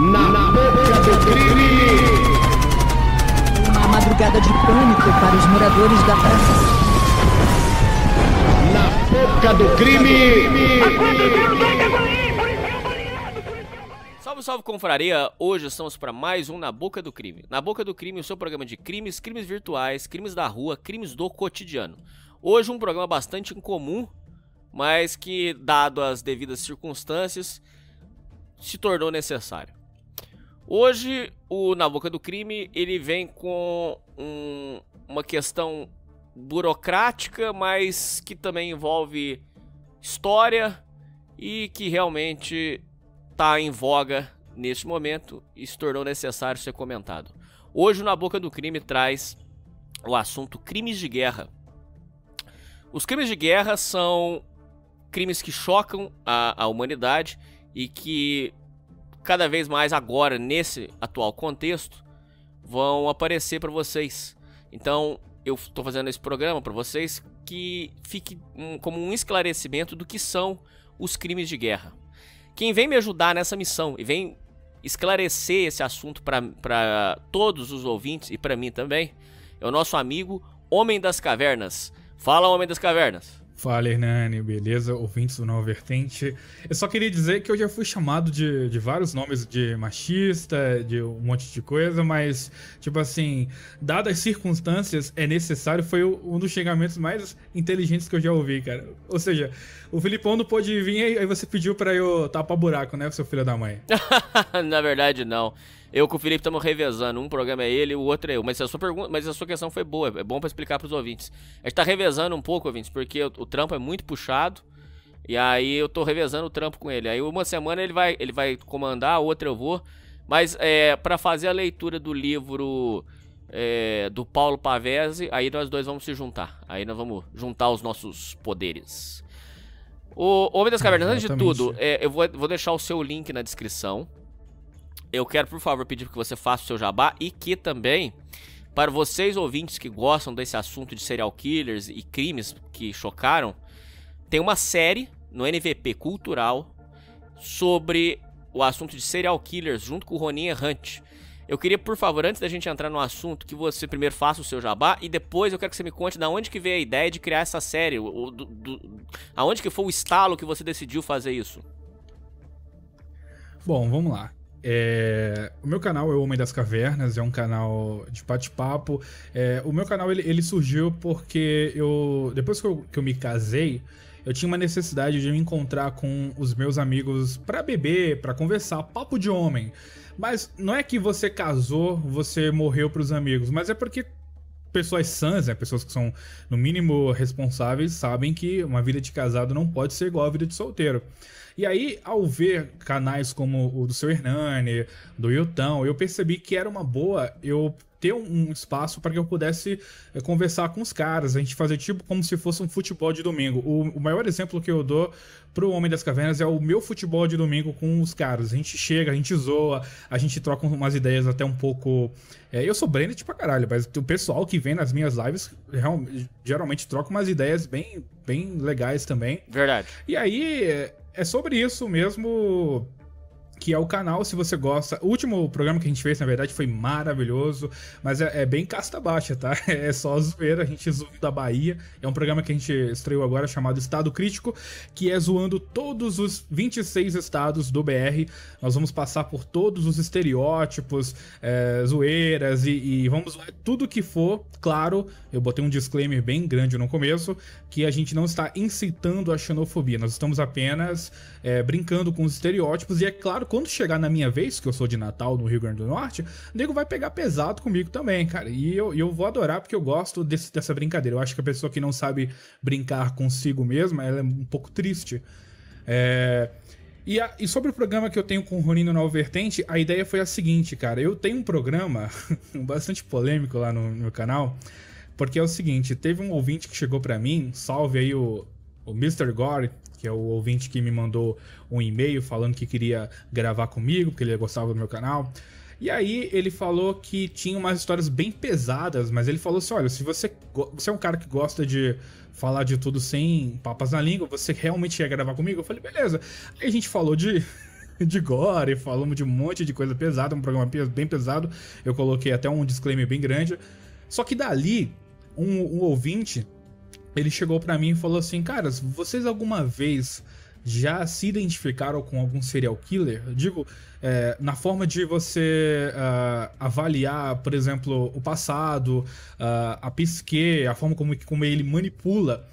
Na, na boca do crime! Uma madrugada de pânico para os moradores da praça. Na boca do crime! Salve, salve, confraria! Hoje estamos para mais um Na Boca do Crime. Na Boca do Crime, o seu programa de crimes, crimes virtuais, crimes da rua, crimes do cotidiano. Hoje um programa bastante incomum, mas que, dado as devidas circunstâncias, se tornou necessário. Hoje, o Na Boca do Crime, ele vem com um, uma questão burocrática, mas que também envolve história e que realmente está em voga neste momento e se tornou necessário ser comentado. Hoje, o Na Boca do Crime traz o assunto crimes de guerra. Os crimes de guerra são crimes que chocam a, a humanidade e que cada vez mais agora, nesse atual contexto, vão aparecer para vocês. Então, eu estou fazendo esse programa para vocês que fique um, como um esclarecimento do que são os crimes de guerra. Quem vem me ajudar nessa missão e vem esclarecer esse assunto para todos os ouvintes e para mim também é o nosso amigo Homem das Cavernas. Fala, Homem das Cavernas! Fala, Hernani, beleza? Ouvintes do Nova Vertente. Eu só queria dizer que eu já fui chamado de, de vários nomes de machista, de um monte de coisa, mas, tipo assim, dadas as circunstâncias, é necessário, foi um dos xingamentos mais inteligentes que eu já ouvi, cara. Ou seja, o Filipão não pôde vir, aí você pediu para eu tapar buraco, né, seu filho da mãe? Na verdade, não. Eu com o Felipe estamos revezando. Um programa é ele, o outro é eu. Mas a sua pergunta, mas a sua questão foi boa. É bom para explicar para os ouvintes. A gente está revezando um pouco, ouvintes, porque o, o, trampo é muito puxado. E aí eu tô revezando o trampo com ele. Aí uma semana ele vai, ele vai comandar, a outra eu vou. Mas é, para fazer a leitura do livro é, do Paulo Pavese, aí nós dois vamos se juntar. Aí nós vamos juntar os nossos poderes. O Homem das Cavernas, antes de tudo, é, eu vou, vou deixar o seu link na descrição eu quero, por favor, pedir que você faça o seu jabá e que também, para vocês ouvintes que gostam desse assunto de serial killers e crimes que chocaram, tem uma série no NVP Cultural sobre o assunto de serial killers junto com o Ronin Hunt. Eu queria, por favor, antes da gente entrar no assunto, que você primeiro faça o seu jabá e depois eu quero que você me conte da onde que veio a ideia de criar essa série, do, do, aonde que foi o estalo que você decidiu fazer isso. Bom, vamos lá. É, o meu canal é o Homem das Cavernas, é um canal de bate-papo. É, o meu canal ele, ele, surgiu porque eu, depois que eu, que eu me casei, eu tinha uma necessidade de me encontrar com os meus amigos para beber, para conversar, papo de homem. Mas não é que você casou, você morreu pros amigos, mas é porque pessoas sãs, né, pessoas que são no mínimo responsáveis, sabem que uma vida de casado não pode ser igual a vida de solteiro. E aí, ao ver canais como o do seu Hernani, do Yutão, eu percebi que era uma boa eu ter um espaço para que eu pudesse eh, conversar com os caras, a gente fazer tipo como se fosse um futebol de domingo. O, o maior exemplo que eu dou para o Homem das Cavernas é o meu futebol de domingo com os caras. A gente chega, a gente zoa, a gente troca umas ideias até um pouco. É, eu sou Brandit para caralho, mas o pessoal que vem nas minhas lives geralmente troca umas ideias bem, bem legais também. Verdade. E aí eh, é sobre isso mesmo que é o canal, se você gosta. O último programa que a gente fez, na verdade, foi maravilhoso, mas é, é bem casta baixa, tá? É só zoeira, a gente zoou da Bahia. É um programa que a gente estreou agora chamado Estado Crítico, que é zoando todos os 26 estados do BR. Nós vamos passar por todos os estereótipos, é, zoeiras e, e vamos zoar tudo que for, claro. Eu botei um disclaimer bem grande no começo, que a gente não está incitando a xenofobia, nós estamos apenas é, brincando com os estereótipos. E é claro, quando chegar na minha vez, que eu sou de Natal, no Rio Grande do Norte, o nego vai pegar pesado comigo também, cara. E eu, eu vou adorar porque eu gosto desse, dessa brincadeira. Eu acho que a pessoa que não sabe brincar consigo mesma, ela é um pouco triste. É. E, a, e, sobre o programa que eu tenho com o Ronino na Vertente, a ideia foi a seguinte, cara. Eu tenho um programa bastante polêmico lá no meu canal, porque é o seguinte, teve um ouvinte que chegou para mim, salve aí o, o Mr. Gore, que é o ouvinte que me mandou um e-mail falando que queria gravar comigo, porque ele gostava do meu canal. E aí ele falou que tinha umas histórias bem pesadas, mas ele falou assim: olha, se você, você é um cara que gosta de falar de tudo sem papas na língua, você realmente ia gravar comigo? Eu falei, beleza. Aí a gente falou de. De gore, falamos de um monte de coisa pesada, um programa bem pesado. Eu coloquei até um disclaimer bem grande. Só que dali um, um ouvinte, ele chegou para mim e falou assim, cara, vocês alguma vez já se identificaram com algum serial killer? Eu digo, é, na forma de você uh, avaliar, por exemplo, o passado, uh, a psique, a forma como, como ele manipula.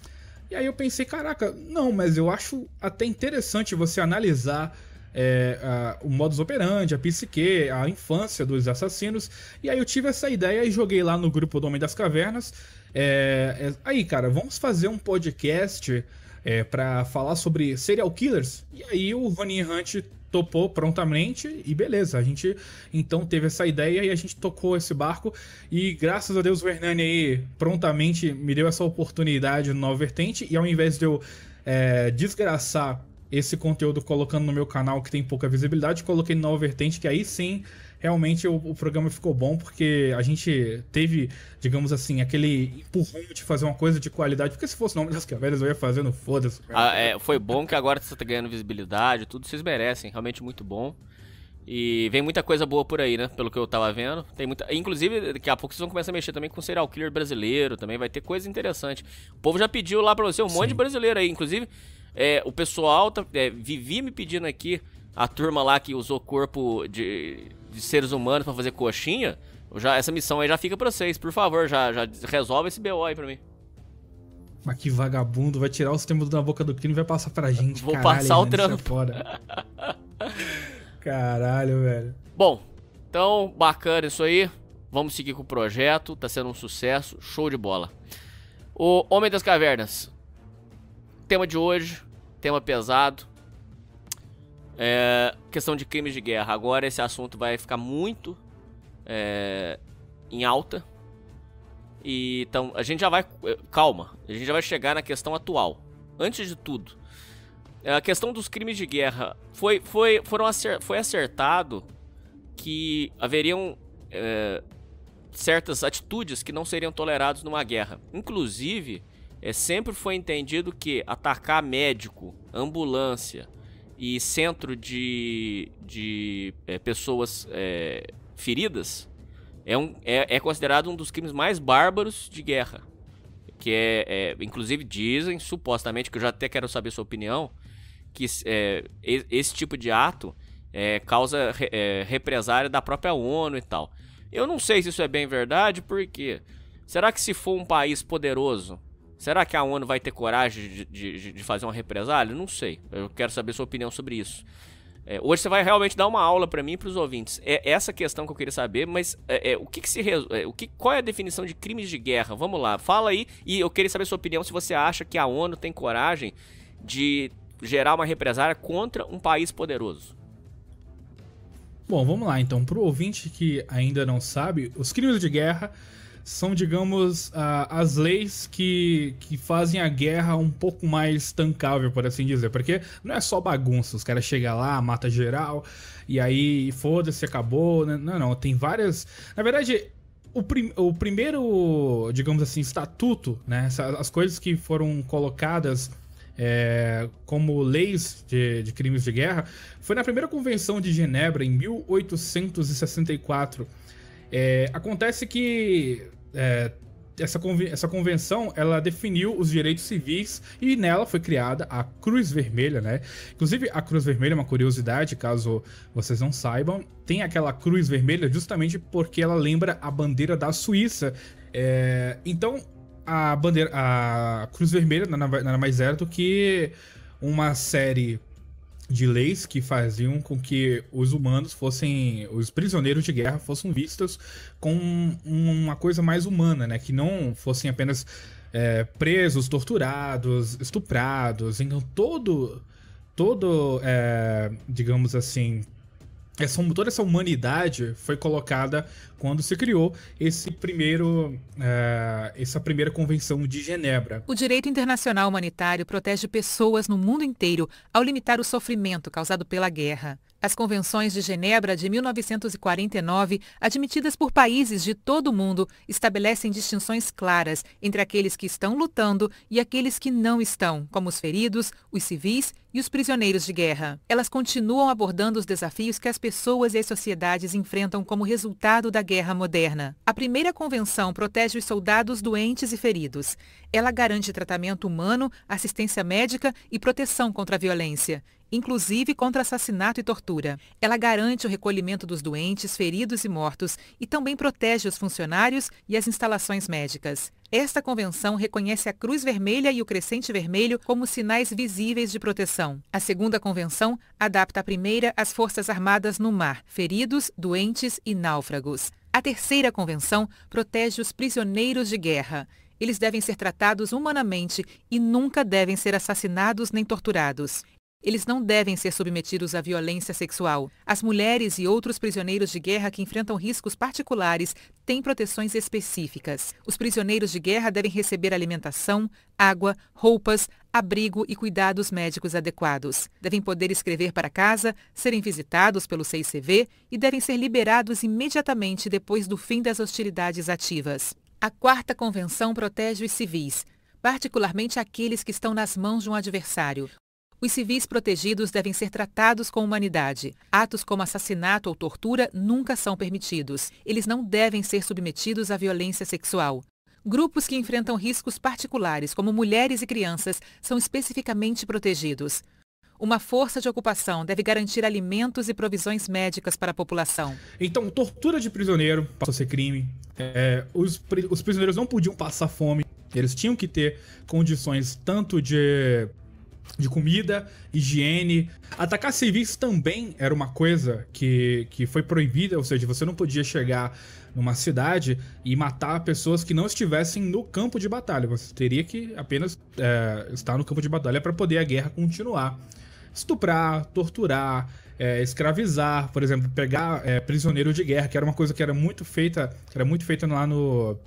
E aí eu pensei, caraca, não, mas eu acho até interessante você analisar é, a, o modus operandi, a psique, a infância dos assassinos. E aí eu tive essa ideia e joguei lá no grupo do Homem das Cavernas. É, é, aí, cara, vamos fazer um podcast é, para falar sobre serial killers? E aí o Honey Hunt topou prontamente e beleza, a gente então teve essa ideia e a gente tocou esse barco e graças a Deus o Hernani aí prontamente me deu essa oportunidade no Nova Vertente e ao invés de eu é, desgraçar esse conteúdo colocando no meu canal que tem pouca visibilidade, coloquei no Nova Vertente que aí sim realmente o, o, programa ficou bom porque a gente teve, digamos assim, aquele empurrão de fazer uma coisa de qualidade. Porque se fosse o nome das caveiras eu ia fazendo foda-se. Ah, é, foi bom que agora você tá ganhando visibilidade, tudo vocês merecem, realmente muito bom. E vem muita coisa boa por aí, né? Pelo que eu tava vendo. Tem muita. Inclusive, daqui a pouco vocês vão começar a mexer também com serial killer brasileiro, também vai ter coisa interessante. O povo já pediu lá pra você um Sim. monte de brasileiro aí. Inclusive, é, o pessoal tá, é, vivia me pedindo aqui, a turma lá que usou corpo de de seres humanos para fazer coxinha, já, essa missão aí já fica pra vocês. Por favor, já, já resolve esse BO aí pra mim. Mas que vagabundo, vai tirar o sistema da boca do crime e vai passar pra gente. Vou Caralho, passar o é trampo. Fora. Caralho, velho. Bom, então, bacana isso aí. Vamos seguir com o projeto, tá sendo um sucesso, show de bola. O Homem das Cavernas. Tema de hoje, tema pesado, é, questão de crimes de guerra. Agora esse assunto vai ficar muito é, em alta. E, então, a gente já vai. É, calma, a gente já vai chegar na questão atual. Antes de tudo, é, a questão dos crimes de guerra foi, foi, foram acer, foi acertado que haveriam é, certas atitudes que não seriam toleradas numa guerra. Inclusive, é, sempre foi entendido que atacar médico, ambulância, e centro de, de é, pessoas é, feridas é, um, é, é, considerado um dos crimes mais bárbaros de guerra. Que é, é inclusive dizem, supostamente, que eu já até quero saber sua opinião, que é, esse tipo de ato é, causa represária da própria ONU e tal. Eu não sei se isso é bem verdade, porque será que se for um país poderoso Será que a ONU vai ter coragem de, de, de fazer uma represália? Não sei. Eu quero saber sua opinião sobre isso. É, hoje você vai realmente dar uma aula para mim e para os ouvintes. É essa questão que eu queria saber, mas é, é, o que, que se é, o que, qual é a definição de crimes de guerra? Vamos lá, fala aí e eu queria saber sua opinião se você acha que a ONU tem coragem de gerar uma represária contra um país poderoso. Bom, vamos lá então. Para o ouvinte que ainda não sabe, os crimes de guerra são, digamos, as leis que, que fazem a guerra um pouco mais tancável, por assim dizer. Porque não é só bagunça, os caras chegam lá, mata geral, e aí foda-se, acabou. Né? Não, não, tem várias. Na verdade, o, prim o, primeiro, digamos assim, estatuto, né? As coisas que foram colocadas é, como leis de, de, crimes de guerra foi na primeira convenção de Genebra, em 1864. É, acontece que é, essa, conven essa convenção ela definiu os direitos civis e nela foi criada a Cruz Vermelha, né? Inclusive, a Cruz Vermelha é uma curiosidade, caso vocês não saibam, tem aquela Cruz Vermelha justamente porque ela lembra a bandeira da Suíça. É, então, a bandeira, a Cruz Vermelha nada mais era é do que uma série de leis que faziam com que os humanos fossem, os prisioneiros de guerra fossem vistos com uma coisa mais humana, né? Que não fossem apenas é, presos, torturados, estuprados, então todo, todo, é, digamos assim, essa, toda essa humanidade foi colocada quando se criou esse primeiro, é, essa primeira convenção de Genebra. O direito internacional humanitário protege pessoas no mundo inteiro ao limitar o sofrimento causado pela guerra. As convenções de Genebra de 1949, admitidas por países de todo o mundo, estabelecem distinções claras entre aqueles que estão lutando e aqueles que não estão, como os feridos, os civis e os prisioneiros de guerra. Elas continuam abordando os desafios que as pessoas e as sociedades enfrentam como resultado da guerra moderna. A primeira convenção protege os soldados doentes e feridos. Ela garante tratamento humano, assistência médica e proteção contra a violência inclusive contra assassinato e tortura. Ela garante o recolhimento dos doentes, feridos e mortos e também protege os funcionários e as instalações médicas. Esta convenção reconhece a Cruz Vermelha e o Crescente Vermelho como sinais visíveis de proteção. A segunda convenção adapta a primeira às Forças Armadas no mar, feridos, doentes e náufragos. A terceira convenção protege os prisioneiros de guerra. Eles devem ser tratados humanamente e nunca devem ser assassinados nem torturados. Eles não devem ser submetidos à violência sexual. As mulheres e outros prisioneiros de guerra que enfrentam riscos particulares têm proteções específicas. Os prisioneiros de guerra devem receber alimentação, água, roupas, abrigo e cuidados médicos adequados. Devem poder escrever para casa, serem visitados pelo CICV e devem ser liberados imediatamente depois do fim das hostilidades ativas. A quarta convenção protege os civis, particularmente aqueles que estão nas mãos de um adversário. Os civis protegidos devem ser tratados com humanidade. Atos como assassinato ou tortura nunca são permitidos. Eles não devem ser submetidos à violência sexual. Grupos que enfrentam riscos particulares, como mulheres e crianças, são especificamente protegidos. Uma força de ocupação deve garantir alimentos e provisões médicas para a população. Então, tortura de prisioneiro passou a ser crime. É, os, os prisioneiros não podiam passar fome. Eles tinham que ter condições tanto de de comida, higiene. Atacar civis também era uma coisa que, que foi proibida, ou seja, você não podia chegar numa cidade e matar pessoas que não estivessem no campo de batalha. Você teria que apenas é, estar no campo de batalha para poder a guerra continuar. Estuprar, torturar, é, escravizar, por exemplo, pegar é, prisioneiro de guerra, que era uma coisa que era muito feita, era muito feita lá no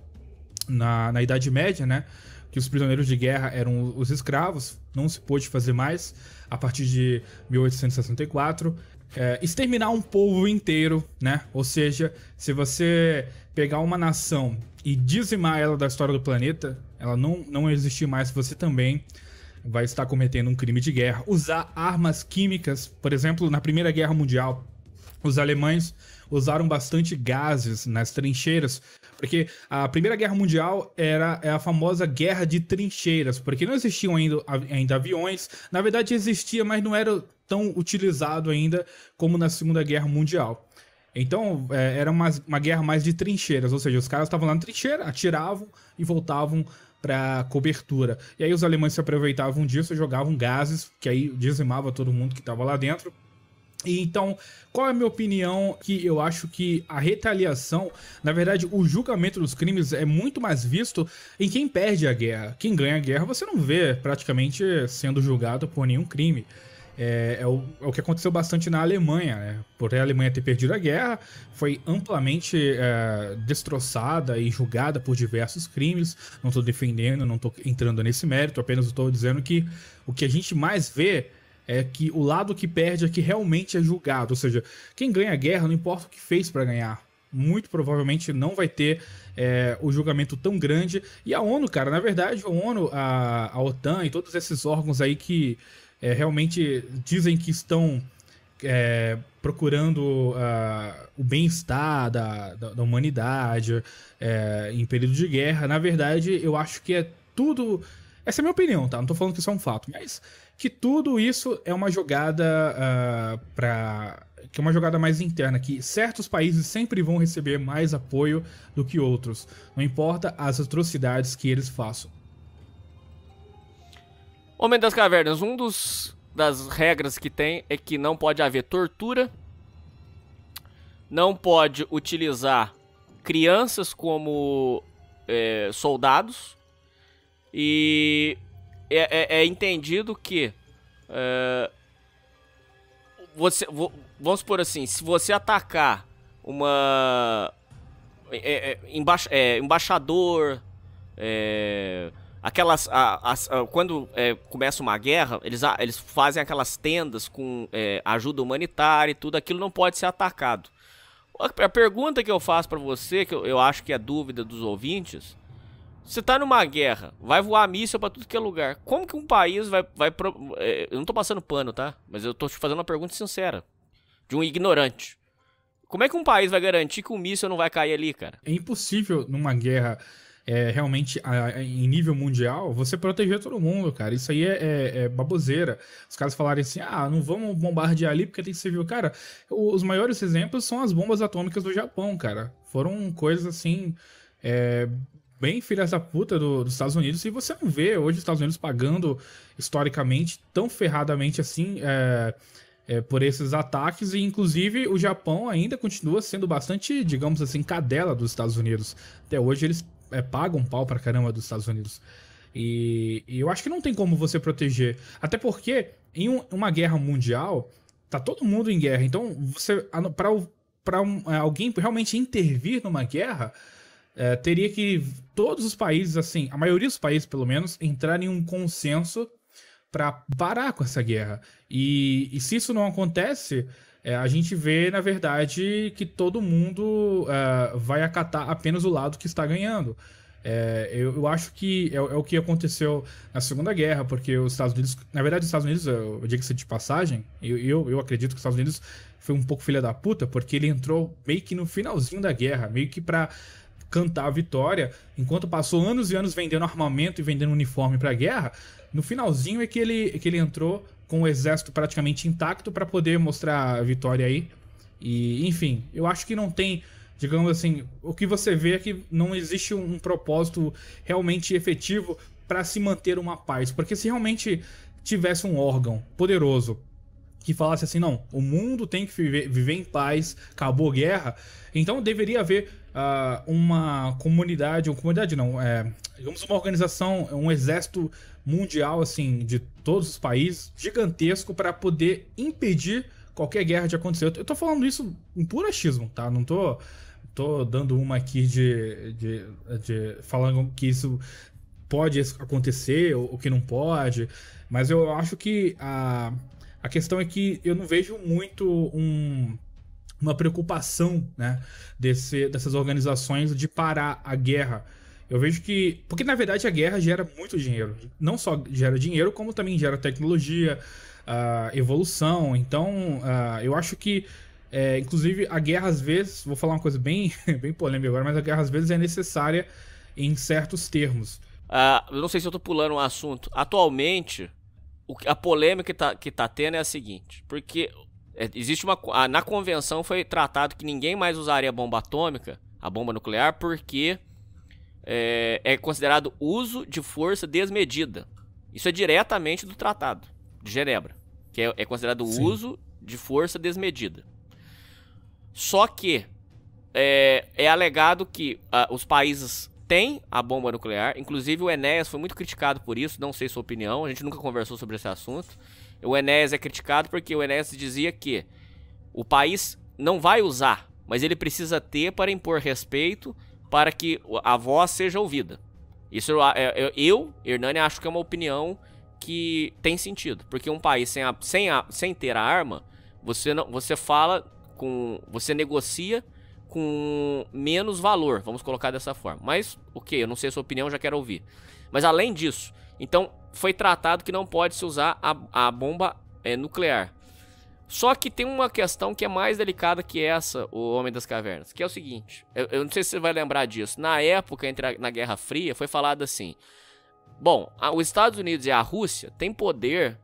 na, na Idade Média, né? que os prisioneiros de guerra eram os escravos, não se pôde fazer mais a partir de 1864. É, exterminar um povo inteiro, né? Ou seja, se você pegar uma nação e dizimar ela da história do planeta, ela não, não existir mais, você também vai estar cometendo um crime de guerra. Usar armas químicas, por exemplo, na Primeira Guerra Mundial, os alemães usaram bastante gases nas trincheiras porque a Primeira Guerra Mundial era é a famosa guerra de trincheiras, porque não existiam ainda, ainda aviões. Na verdade, existia, mas não era tão utilizado ainda como na Segunda Guerra Mundial. Então, é, era uma, uma guerra mais de trincheiras, ou seja, os caras estavam lá na trincheira, atiravam e voltavam para cobertura. E aí os alemães se aproveitavam disso, jogavam gases, que aí dizimava todo mundo que estava lá dentro. Então, qual é a minha opinião? Que eu acho que a retaliação, na verdade, o julgamento dos crimes é muito mais visto em quem perde a guerra. Quem ganha a guerra, você não vê praticamente sendo julgado por nenhum crime. É, é, o, é, o, que aconteceu bastante na Alemanha, né? Por a Alemanha ter perdido a guerra, foi amplamente é, destroçada e julgada por diversos crimes. Não estou defendendo, não estou entrando nesse mérito, apenas estou dizendo que o que a gente mais vê é que o lado que perde é que realmente é julgado. Ou seja, quem ganha a guerra não importa o que fez para ganhar. Muito provavelmente não vai ter é, o julgamento tão grande. E a ONU, cara, na verdade, a ONU, a, a OTAN e todos esses órgãos aí que é, realmente dizem que estão é, procurando uh, o bem-estar da, da, da, humanidade é, em período de guerra. Na verdade, eu acho que é tudo. Essa é a minha opinião, tá? Não tô falando que isso é um fato, mas que tudo isso é uma jogada uh, ah, para que é uma jogada mais interna, que certos países sempre vão receber mais apoio do que outros, não importa as atrocidades que eles façam. Homem das Cavernas, um dos das regras que tem é que não pode haver tortura, não pode utilizar crianças como é, soldados e é, é, é entendido que. É, você, vamos por assim, se você atacar uma. É, é, é, Emba embaixador. aquelas. A, a, a, quando começa uma guerra, eles, eles fazem aquelas tendas com ajuda humanitária e tudo, aquilo não pode ser atacado. A pergunta que eu faço para você, que eu, eu acho que é dúvida dos ouvintes, você tá numa guerra, vai voar míssil para tudo que é lugar. Como que um país vai. vai pro... É, eu não tô passando pano, tá? Mas eu tô te fazendo uma pergunta sincera. De um ignorante. Como é que um país vai garantir que um míssil não vai cair ali, cara? É impossível numa guerra. É, realmente a, a, em nível mundial, você proteger todo mundo, cara. Isso aí é, é, é, baboseira. Os caras falarem assim, ah, não vamos bombardear ali porque tem civil. Cara, os maiores exemplos são as bombas atômicas do Japão, cara. Foram coisas assim. É, bem filhas da puta do, dos Estados Unidos e você não vê hoje os Estados Unidos pagando historicamente tão ferradamente assim é, é, por esses ataques e inclusive o Japão ainda continua sendo bastante, digamos assim, cadela dos Estados Unidos. Até hoje eles é, pagam pau pra caramba dos Estados Unidos. E, e, eu acho que não tem como você proteger. Até porque em um, uma guerra mundial tá todo mundo em guerra. Então você para para um, é, alguém realmente intervir numa guerra é, teria que todos os países, assim, a maioria dos países, pelo menos, entrarem em um consenso para parar com essa guerra. E, e se isso não acontece, é, a gente vê, na verdade, que todo mundo é, vai acatar apenas o lado que está ganhando. É, eu, eu, acho que é, é, o que aconteceu na Segunda Guerra, porque os Estados Unidos, na verdade, os Estados Unidos, eu, eu digo de passagem, eu, eu, eu, acredito que os Estados Unidos foi um pouco filha da puta, porque ele entrou meio que no finalzinho da guerra, meio que para cantar a vitória, enquanto passou anos e anos vendendo armamento e vendendo uniforme para a guerra, no finalzinho é que ele, é que ele entrou com o exército praticamente intacto para poder mostrar a vitória aí. E, enfim, eu acho que não tem digamos assim, o que você vê é que não existe um propósito realmente efetivo para se manter uma paz, porque se realmente tivesse um órgão poderoso que falasse assim, não, o mundo tem que viver, viver em paz, acabou a guerra, então deveria haver uh, uma comunidade, uma comunidade não, é, digamos uma organização, um exército mundial, assim, de todos os países, gigantesco, para poder impedir qualquer guerra de acontecer. Eu tô falando isso em puro achismo, tá? Não tô, tô dando uma aqui de, de, de falando que isso pode acontecer ou, ou que não pode, mas eu acho que a, a questão é que eu não vejo muito um uma preocupação né, desse, dessas organizações de parar a guerra. Eu vejo que. Porque na verdade a guerra gera muito dinheiro. Não só gera dinheiro, como também gera tecnologia, uh, evolução. Então uh, eu acho que. É, inclusive, a guerra às vezes, vou falar uma coisa bem, bem polêmica agora, mas a guerra às vezes é necessária em certos termos. Ah, eu não sei se eu tô pulando um assunto. Atualmente, a polêmica que tá, que tá tendo é a seguinte: porque é, existe uma. Na convenção foi tratado que ninguém mais usaria a bomba atômica, a bomba nuclear, porque é, é considerado uso de força desmedida. Isso é diretamente do Tratado de Genebra, que é, é considerado Sim. uso de força desmedida. Só que é, é alegado que os países têm a bomba nuclear, inclusive o Enéas foi muito criticado por isso, não sei sua opinião, a gente nunca conversou sobre esse assunto. O Enéas é criticado porque o Enéas dizia que o país não vai usar, mas ele precisa ter para impor respeito para que a voz seja ouvida. Isso é, eu, eu Hernani, acho que é uma opinião que tem sentido, porque um país sem, a, sem, a, sem ter a arma, você não, você fala com, você negocia com menos valor, vamos colocar dessa forma. Mas, ok, eu não sei a sua opinião, já quero ouvir. Mas além disso, então foi tratado que não pode se usar a, a bomba é, nuclear. Só que tem uma questão que é mais delicada que essa, o Homem das Cavernas, que é o seguinte: eu, eu não sei se você vai lembrar disso. Na época, entre a, na Guerra Fria, foi falado assim: bom, a, os Estados Unidos e a Rússia têm poder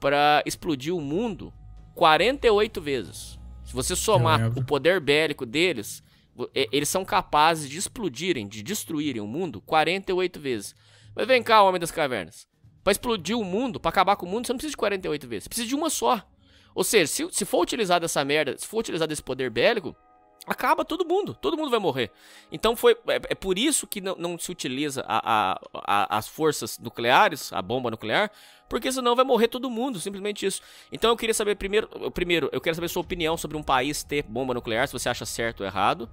para explodir o mundo 48 vezes. Se você somar o poder bélico deles, eles são capazes de explodirem, de destruírem o mundo 48 vezes. Mas vem cá, Homem das Cavernas pra explodir o mundo, para acabar com o mundo, você não precisa de 48 vezes. Você precisa de uma só. Ou seja, se, se for utilizada essa merda, se for utilizado esse poder bélico, acaba todo mundo, todo mundo vai morrer. Então foi é, é por isso que não, não se utiliza a, a, a, as forças nucleares, a bomba nuclear, porque senão vai morrer todo mundo, simplesmente isso. Então eu queria saber primeiro, primeiro eu quero saber sua opinião sobre um país ter bomba nuclear, se você acha certo ou errado.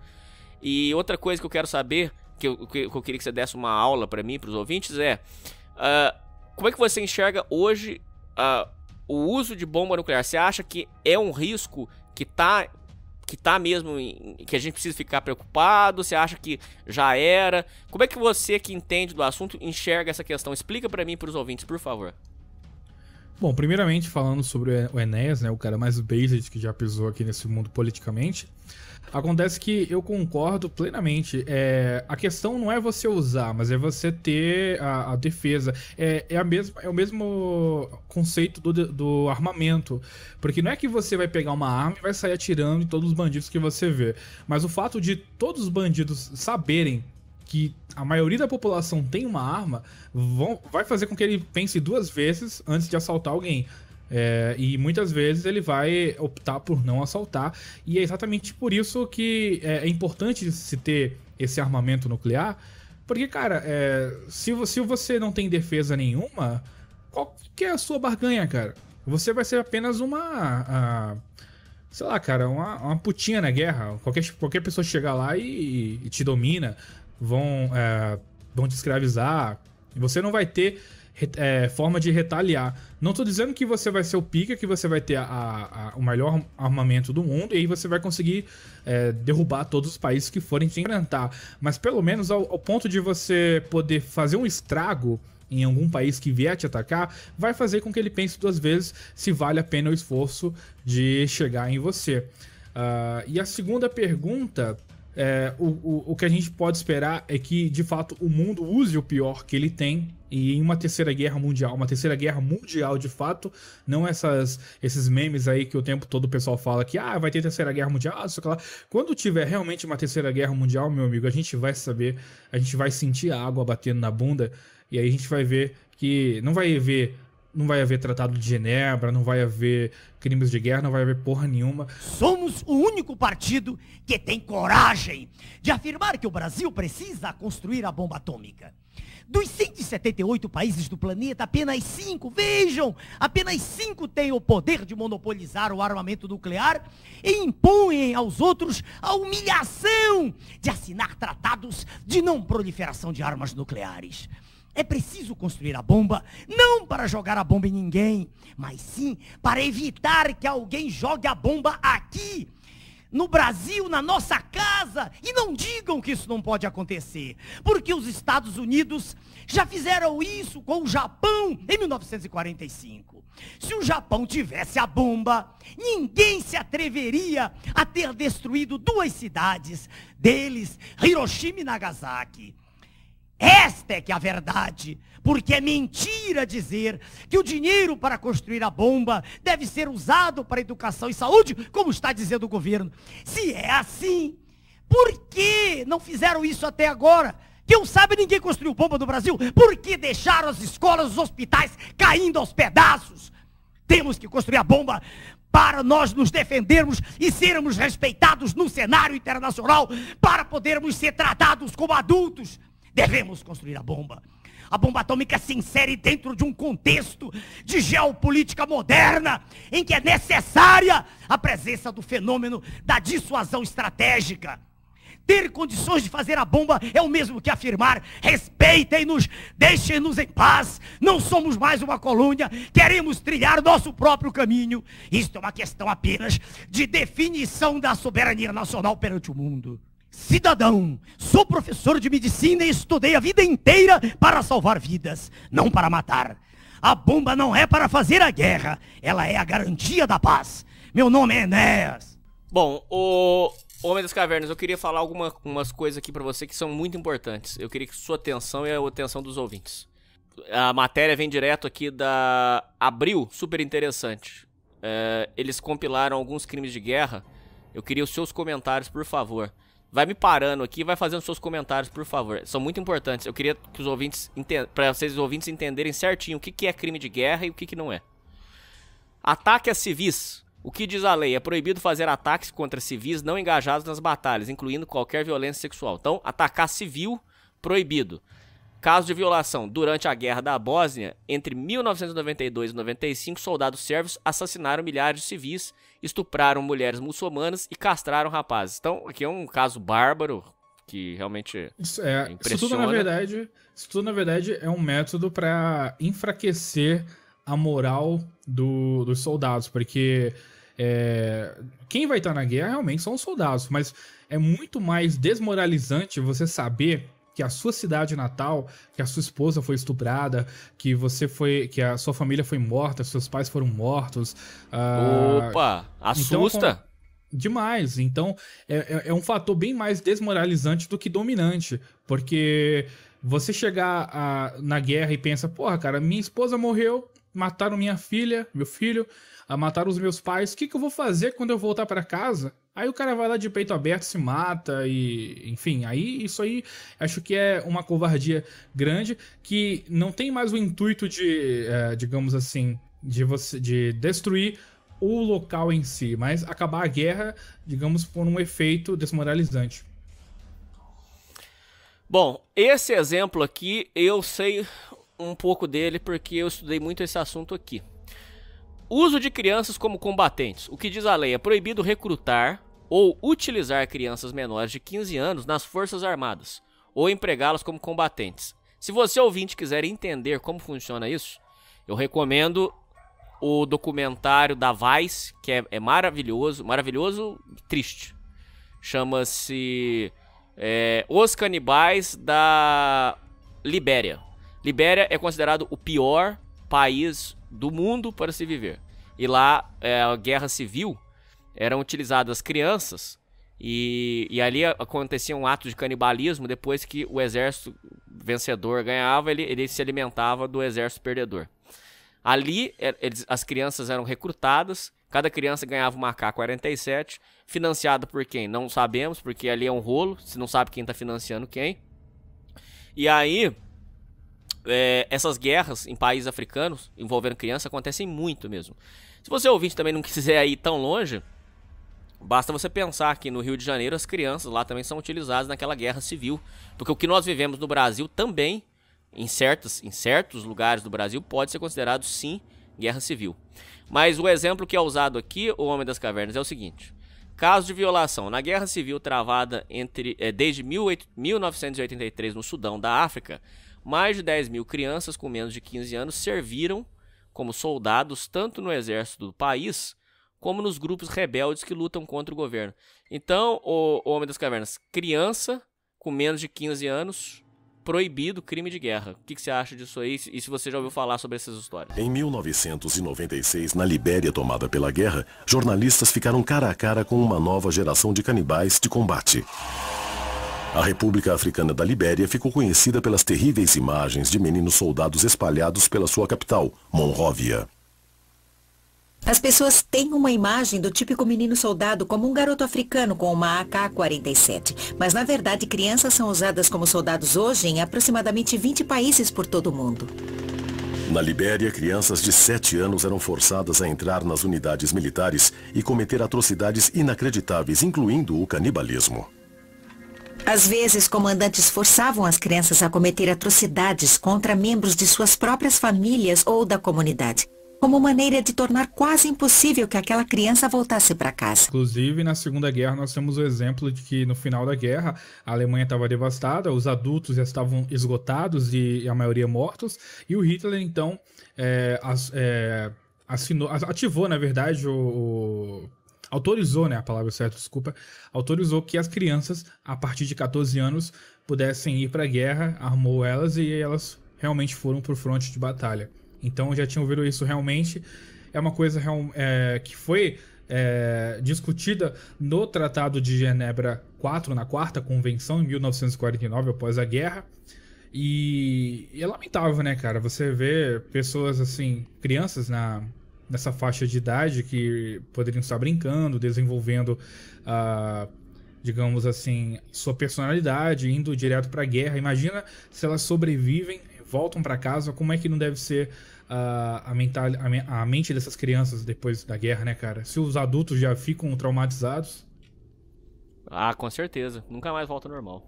E outra coisa que eu quero saber, que eu, que eu queria que você desse uma aula para mim, para os ouvintes, é uh, como é que você enxerga hoje uh, o uso de bomba nuclear? Você acha que é um risco que está que tá mesmo em, que a gente precisa ficar preocupado? Você acha que já era? Como é que você que entende do assunto enxerga essa questão? Explica para mim para os ouvintes, por favor. Bom, primeiramente falando sobre o Enéas, né, o cara mais basic que já pisou aqui nesse mundo politicamente. Acontece que eu concordo plenamente. É, a questão não é você usar, mas é você ter a, a defesa. É, é, a mesma, é o mesmo conceito do, do armamento. Porque não é que você vai pegar uma arma e vai sair atirando em todos os bandidos que você vê. Mas o fato de todos os bandidos saberem que a maioria da população tem uma arma vão, vai fazer com que ele pense duas vezes antes de assaltar alguém. É, e muitas vezes ele vai optar por não assaltar. E é exatamente por isso que é, é importante se ter esse armamento nuclear. Porque, cara, é, se, se você não tem defesa nenhuma, qual que é a sua barganha, cara? Você vai ser apenas uma. A, sei lá, cara, uma, uma putinha na guerra. Qualquer, qualquer pessoa chega lá e, e te domina, vão, é, vão te escravizar. Você não vai ter é, forma de retaliar. Não tô dizendo que você vai ser o pica, que você vai ter a, a, a, o melhor armamento do mundo e aí você vai conseguir é, derrubar todos os países que forem te enfrentar. Mas pelo menos ao, ao ponto de você poder fazer um estrago em algum país que vier te atacar, vai fazer com que ele pense duas vezes se vale a pena o esforço de chegar em você. Uh, e a segunda pergunta é, o, o, o que a gente pode esperar é que, de fato, o mundo use o pior que ele tem e em uma terceira guerra mundial, uma terceira guerra mundial de fato, não essas esses memes aí que o tempo todo o pessoal fala que ah, vai ter terceira guerra mundial, ah, sei lá. Quando tiver realmente uma terceira guerra mundial, meu amigo, a gente vai saber, a gente vai sentir a água batendo na bunda e aí a gente vai ver que não vai ver não vai haver tratado de Genebra, não vai haver crimes de guerra, não vai haver porra nenhuma. Somos o único partido que tem coragem de afirmar que o Brasil precisa construir a bomba atômica. Dos 178 países do planeta, apenas cinco, vejam, apenas cinco têm o poder de monopolizar o armamento nuclear e impõem aos outros a humilhação de assinar tratados de não proliferação de armas nucleares. É preciso construir a bomba, não para jogar a bomba em ninguém, mas sim para evitar que alguém jogue a bomba aqui, no Brasil, na nossa casa. E não digam que isso não pode acontecer, porque os Estados Unidos já fizeram isso com o Japão em 1945. Se o Japão tivesse a bomba, ninguém se atreveria a ter destruído duas cidades deles, Hiroshima e Nagasaki. Esta é que é a verdade, porque é mentira dizer que o dinheiro para construir a bomba deve ser usado para educação e saúde, como está dizendo o governo. Se é assim, por que não fizeram isso até agora? Que eu sabe ninguém construiu bomba no Brasil. Por que deixaram as escolas, os hospitais caindo aos pedaços? Temos que construir a bomba para nós nos defendermos e sermos respeitados no cenário internacional, para podermos ser tratados como adultos. Devemos construir a bomba. A bomba atômica se insere dentro de um contexto de geopolítica moderna, em que é necessária a presença do fenômeno da dissuasão estratégica. Ter condições de fazer a bomba é o mesmo que afirmar: respeitem-nos, deixem-nos em paz, não somos mais uma colônia, queremos trilhar nosso próprio caminho. Isto é uma questão apenas de definição da soberania nacional perante o mundo cidadão, sou professor de medicina e estudei a vida inteira para salvar vidas, não para matar. A bomba não é para fazer a guerra, ela é a garantia da paz. Meu nome é Enéas. Bom, o Homem das Cavernas, eu queria falar algumas coisas aqui para você que são muito importantes. Eu queria que sua atenção e é a atenção dos ouvintes. A matéria vem direto aqui da Abril, super interessante. É, eles compilaram alguns crimes de guerra. Eu queria os seus comentários, por favor. Vai me parando aqui e vai fazendo seus comentários, por favor. São muito importantes. Eu queria que os ouvintes para vocês os ouvintes entenderem certinho o que, que é crime de guerra e o que, que não é. Ataque a civis. O que diz a lei? É proibido fazer ataques contra civis não engajados nas batalhas, incluindo qualquer violência sexual. Então, atacar civil, proibido. Caso de violação. Durante a Guerra da Bósnia, entre 1992 e 95, soldados sérvios assassinaram milhares de civis, estupraram mulheres muçulmanas e castraram rapazes. Então, aqui é um caso bárbaro que realmente isso é, impressiona. Isso tudo, na verdade, isso tudo, na verdade, é um método para enfraquecer a moral do, dos soldados, porque... É, quem vai estar na guerra realmente são os soldados, mas é muito mais desmoralizante você saber que a sua cidade natal, que a sua esposa foi estuprada, que você foi, que a sua família foi morta, seus pais foram mortos. Uh... Opa, então assusta. Então, Demais. Então, é, é, é um fator bem mais desmoralizante do que dominante. Porque você chegar a, na guerra e pensa, porra, cara, minha esposa morreu, mataram minha filha, meu filho, ah, mataram os meus pais, o que, que eu vou fazer quando eu voltar para casa? Aí o cara vai lá de peito aberto, se mata e, enfim, aí isso aí acho que é uma covardia grande que não tem mais o intuito de, é, digamos assim, de você de destruir o local em si, mas acabar a guerra, digamos, por um efeito desmoralizante. Bom, esse exemplo aqui eu sei um pouco dele porque eu estudei muito esse assunto aqui. Uso de crianças como combatentes. O que diz a lei é proibido recrutar ou utilizar crianças menores de 15 anos nas Forças Armadas ou empregá-las como combatentes. Se você ouvinte quiser entender como funciona isso, eu recomendo o documentário da Vice, que é, é maravilhoso, maravilhoso, triste. Chama-se é, Os Canibais da Libéria. Libéria é considerado o pior país do mundo para se viver. E lá, é, a guerra civil, eram utilizadas crianças e, e ali acontecia um ato de canibalismo depois que o exército vencedor ganhava, ele, ele se alimentava do exército perdedor. Ali, é, eles, as crianças eram recrutadas, cada criança ganhava uma AK-47, financiada por quem? Não sabemos, porque ali é um rolo, se não sabe quem está financiando quem. E aí, é, essas guerras em países africanos envolvendo crianças acontecem muito mesmo. Se você ouvinte também não quiser ir tão longe, basta você pensar que no Rio de Janeiro as crianças lá também são utilizadas naquela guerra civil, porque o que nós vivemos no Brasil também, em certos, em certos lugares do Brasil, pode ser considerado sim guerra civil. Mas o exemplo que é usado aqui, o Homem das Cavernas, é o seguinte. Caso de violação. Na guerra civil travada entre, é, desde 18, 1983 no Sudão da África, mais de 10 mil crianças com menos de 15 anos serviram como soldados tanto no exército do país como nos grupos rebeldes que lutam contra o governo. Então, o Homem das Cavernas, criança com menos de 15 anos, proibido crime de guerra. O que, você acha disso aí e se você já ouviu falar sobre essas histórias? Em 1996, na Libéria tomada pela guerra, jornalistas ficaram cara a cara com uma nova geração de canibais de combate. A República Africana da Libéria ficou conhecida pelas terríveis imagens de meninos soldados espalhados pela sua capital, Monróvia. As pessoas têm uma imagem do típico menino soldado como um garoto africano com uma AK-47. Mas, na verdade, crianças são usadas como soldados hoje em aproximadamente 20 países por todo o mundo. Na Libéria, crianças de 7 anos eram forçadas a entrar nas unidades militares e cometer atrocidades inacreditáveis, incluindo o canibalismo. Às vezes, comandantes forçavam as crianças a cometer atrocidades contra membros de suas próprias famílias ou da comunidade, como maneira de tornar quase impossível que aquela criança voltasse para casa. Inclusive, na Segunda Guerra, nós temos o exemplo de que no final da guerra, a Alemanha estava devastada, os adultos já estavam esgotados e a maioria mortos, e o Hitler, então, é, as, é, assinou, ativou, na verdade, o, o autorizou, né, a palavra certa, desculpa, autorizou que as crianças a partir de 14 anos pudessem ir para a guerra, armou elas e elas realmente foram para o fronte de batalha. Então já tinham ouvido isso realmente. É uma coisa é, que foi é, discutida no Tratado de Genebra 4, na Quarta Convenção, em 1949, após a guerra. E, e é lamentável, né, cara? Você vê pessoas assim, crianças na, nessa faixa de idade que poderiam estar brincando, desenvolvendo a. Ah, digamos assim, sua personalidade, indo direto para a guerra. Imagina se elas sobrevivem, voltam para casa, como é que não deve ser ah, a, mental, a, mente dessas crianças depois da guerra, né, cara? Se os adultos já ficam traumatizados. Ah, com certeza. Nunca mais volta ao normal.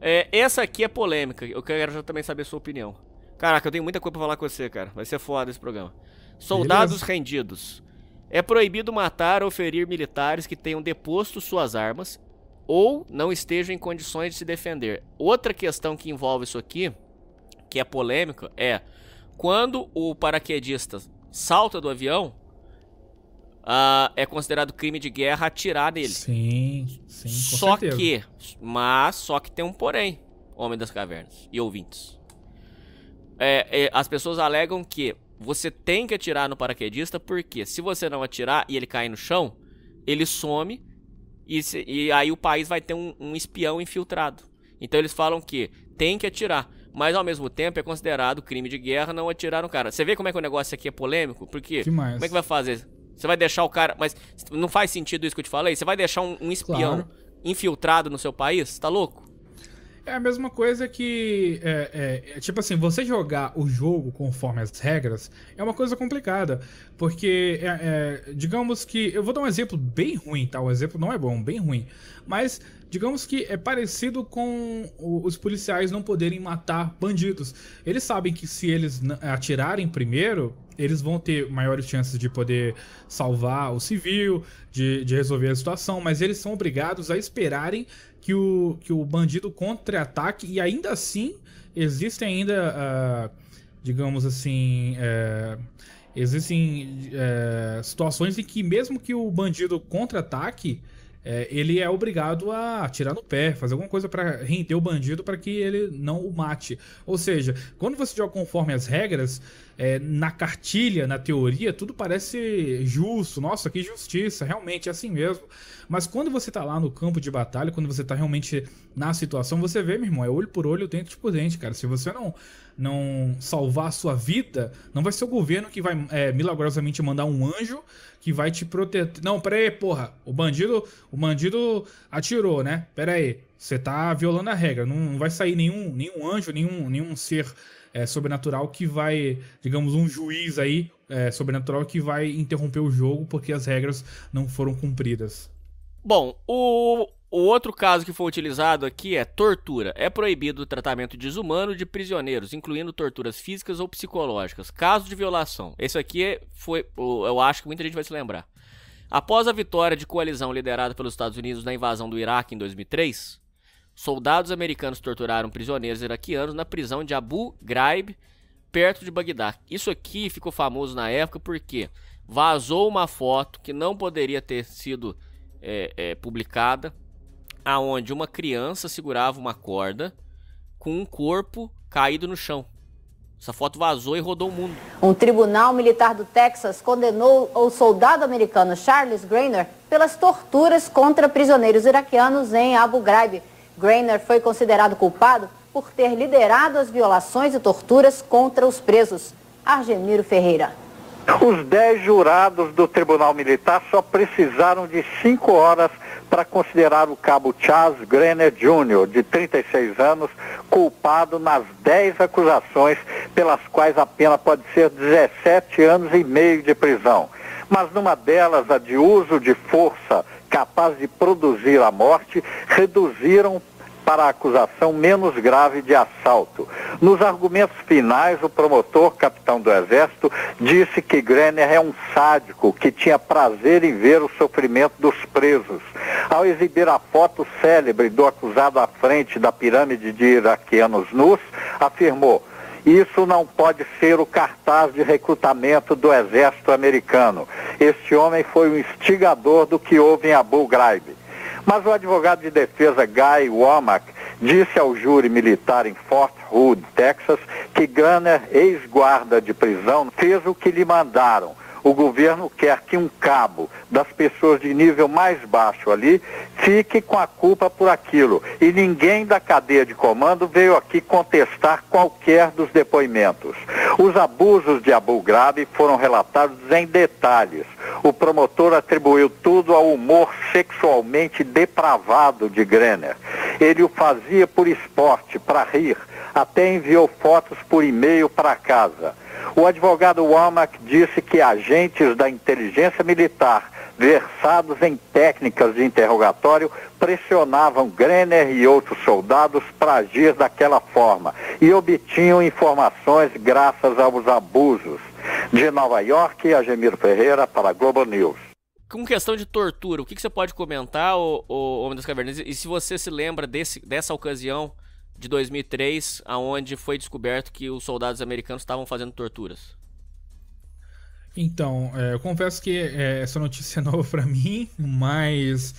É, essa aqui é polêmica. Eu quero também saber a sua opinião. Caraca, eu tenho muita coisa pra falar com você, cara. Vai ser foda esse programa. Soldados Beleza. rendidos. É proibido matar ou ferir militares que tenham deposto suas armas ou não estejam em condições de se defender. Outra questão que envolve isso aqui, que é polêmica, é quando o paraquedista salta do avião, uh, é considerado crime de guerra atirar nele. Sim, sim, com Só certeza. que, mas só que tem um porém, Homem das Cavernas e ouvintes. É, é, as pessoas alegam que você tem que atirar no paraquedista, porque se você não atirar e ele cair no chão, ele some e, se, e aí o país vai ter um, um espião infiltrado. Então eles falam que tem que atirar mas ao mesmo tempo é considerado crime de guerra não atirar no cara. Você vê como é que o negócio aqui é polêmico? Porque Demais. como é que vai fazer? Você vai deixar o cara. Mas não faz sentido isso que eu te falei? Você vai deixar um, um espião claro. infiltrado no seu país? Tá louco? É a mesma coisa que. É, é, é, tipo assim, você jogar o jogo conforme as regras é uma coisa complicada. Porque, é, é digamos que. Eu vou dar um exemplo bem ruim, tá? O exemplo não é bom, bem ruim. Mas digamos que é parecido com os policiais não poderem matar bandidos. Eles sabem que se eles atirarem primeiro, eles vão ter maiores chances de poder salvar o civil, de, de resolver a situação, mas eles são obrigados a esperarem que o, que o bandido contra-ataque e ainda assim existem ainda, uh, digamos assim, uh, existem uh, situações em que mesmo que o bandido contra-ataque, é, ele é obrigado a tirar no pé, fazer alguma coisa para render o bandido para que ele não o mate. Ou seja, quando você joga conforme as regras, é, na cartilha, na teoria, tudo parece justo. Nossa, que justiça, realmente é assim mesmo. Mas quando você tá lá no campo de batalha, quando você tá realmente na situação, você vê, meu irmão, é olho por olho, dente por dente, cara. Se você não não salvar a sua vida, não vai ser o governo que vai é, milagrosamente mandar um anjo que vai te proteger. Não, pera aí, porra. O bandido, o bandido atirou, né? Pera aí. Você tá violando a regra. Não, não vai sair nenhum, nenhum anjo, nenhum, nenhum ser é, sobrenatural que vai, digamos, um juiz aí é, sobrenatural que vai interromper o jogo porque as regras não foram cumpridas. Bom, o o outro caso que foi utilizado aqui é tortura. É proibido o tratamento desumano de prisioneiros, incluindo torturas físicas ou psicológicas. Caso de violação. Esse aqui é, foi, eu acho que muita gente vai se lembrar. Após a vitória de coalizão liderada pelos Estados Unidos na invasão do Iraque em 2003, soldados americanos torturaram prisioneiros iraquianos na prisão de Abu Ghraib, perto de Bagdá. Isso aqui ficou famoso na época porque vazou uma foto que não poderia ter sido é, é, publicada aonde uma criança segurava uma corda com um corpo caído no chão. Essa foto vazou e rodou o mundo. Um tribunal militar do Texas condenou o soldado americano Charles Grainer pelas torturas contra prisioneiros iraquianos em Abu Ghraib. Grainer foi considerado culpado por ter liderado as violações e torturas contra os presos. Argemiro Ferreira. Os dez jurados do Tribunal Militar só precisaram de cinco horas para considerar o cabo Charles Grenner Jr., de 36 anos, culpado nas 10 acusações, pelas quais a pena pode ser 17 anos e meio de prisão. Mas numa delas, a de uso de força capaz de produzir a morte, reduziram para a acusação menos grave de assalto. Nos argumentos finais, o promotor, capitão do Exército, disse que Grenner é um sádico que tinha prazer em ver o sofrimento dos presos. Ao exibir a foto célebre do acusado à frente da pirâmide de iraquianos nus, afirmou. Isso não pode ser o cartaz de recrutamento do exército americano. Este homem foi o instigador do que houve em Abu Ghraib. Mas o advogado de defesa Guy Womack disse ao júri militar em Fort Hood, Texas, que Gunner, ex-guarda de prisão, fez o que lhe mandaram. O governo quer que um cabo das pessoas de nível mais baixo ali fique com a culpa por aquilo. E ninguém da cadeia de comando veio aqui contestar qualquer dos depoimentos. Os abusos de Abu Ghraib foram relatados em detalhes. O promotor atribuiu tudo ao humor sexualmente depravado de Grenner. Ele o fazia por esporte, para rir, até enviou fotos por e-mail para casa. O advogado Womack disse que agentes da inteligência militar versados em técnicas de interrogatório, pressionavam Grenner e outros soldados para agir daquela forma e obtinham informações graças aos abusos. De Nova York, Agemiro Ferreira para a Globo News com questão de tortura, o que, que você pode comentar, o, o Homem das Cavernas? E se você se lembra desse, dessa ocasião de 2003, aonde foi descoberto que os soldados americanos estavam fazendo torturas? Então, é, eu confesso que é, essa notícia é nova para mim, mas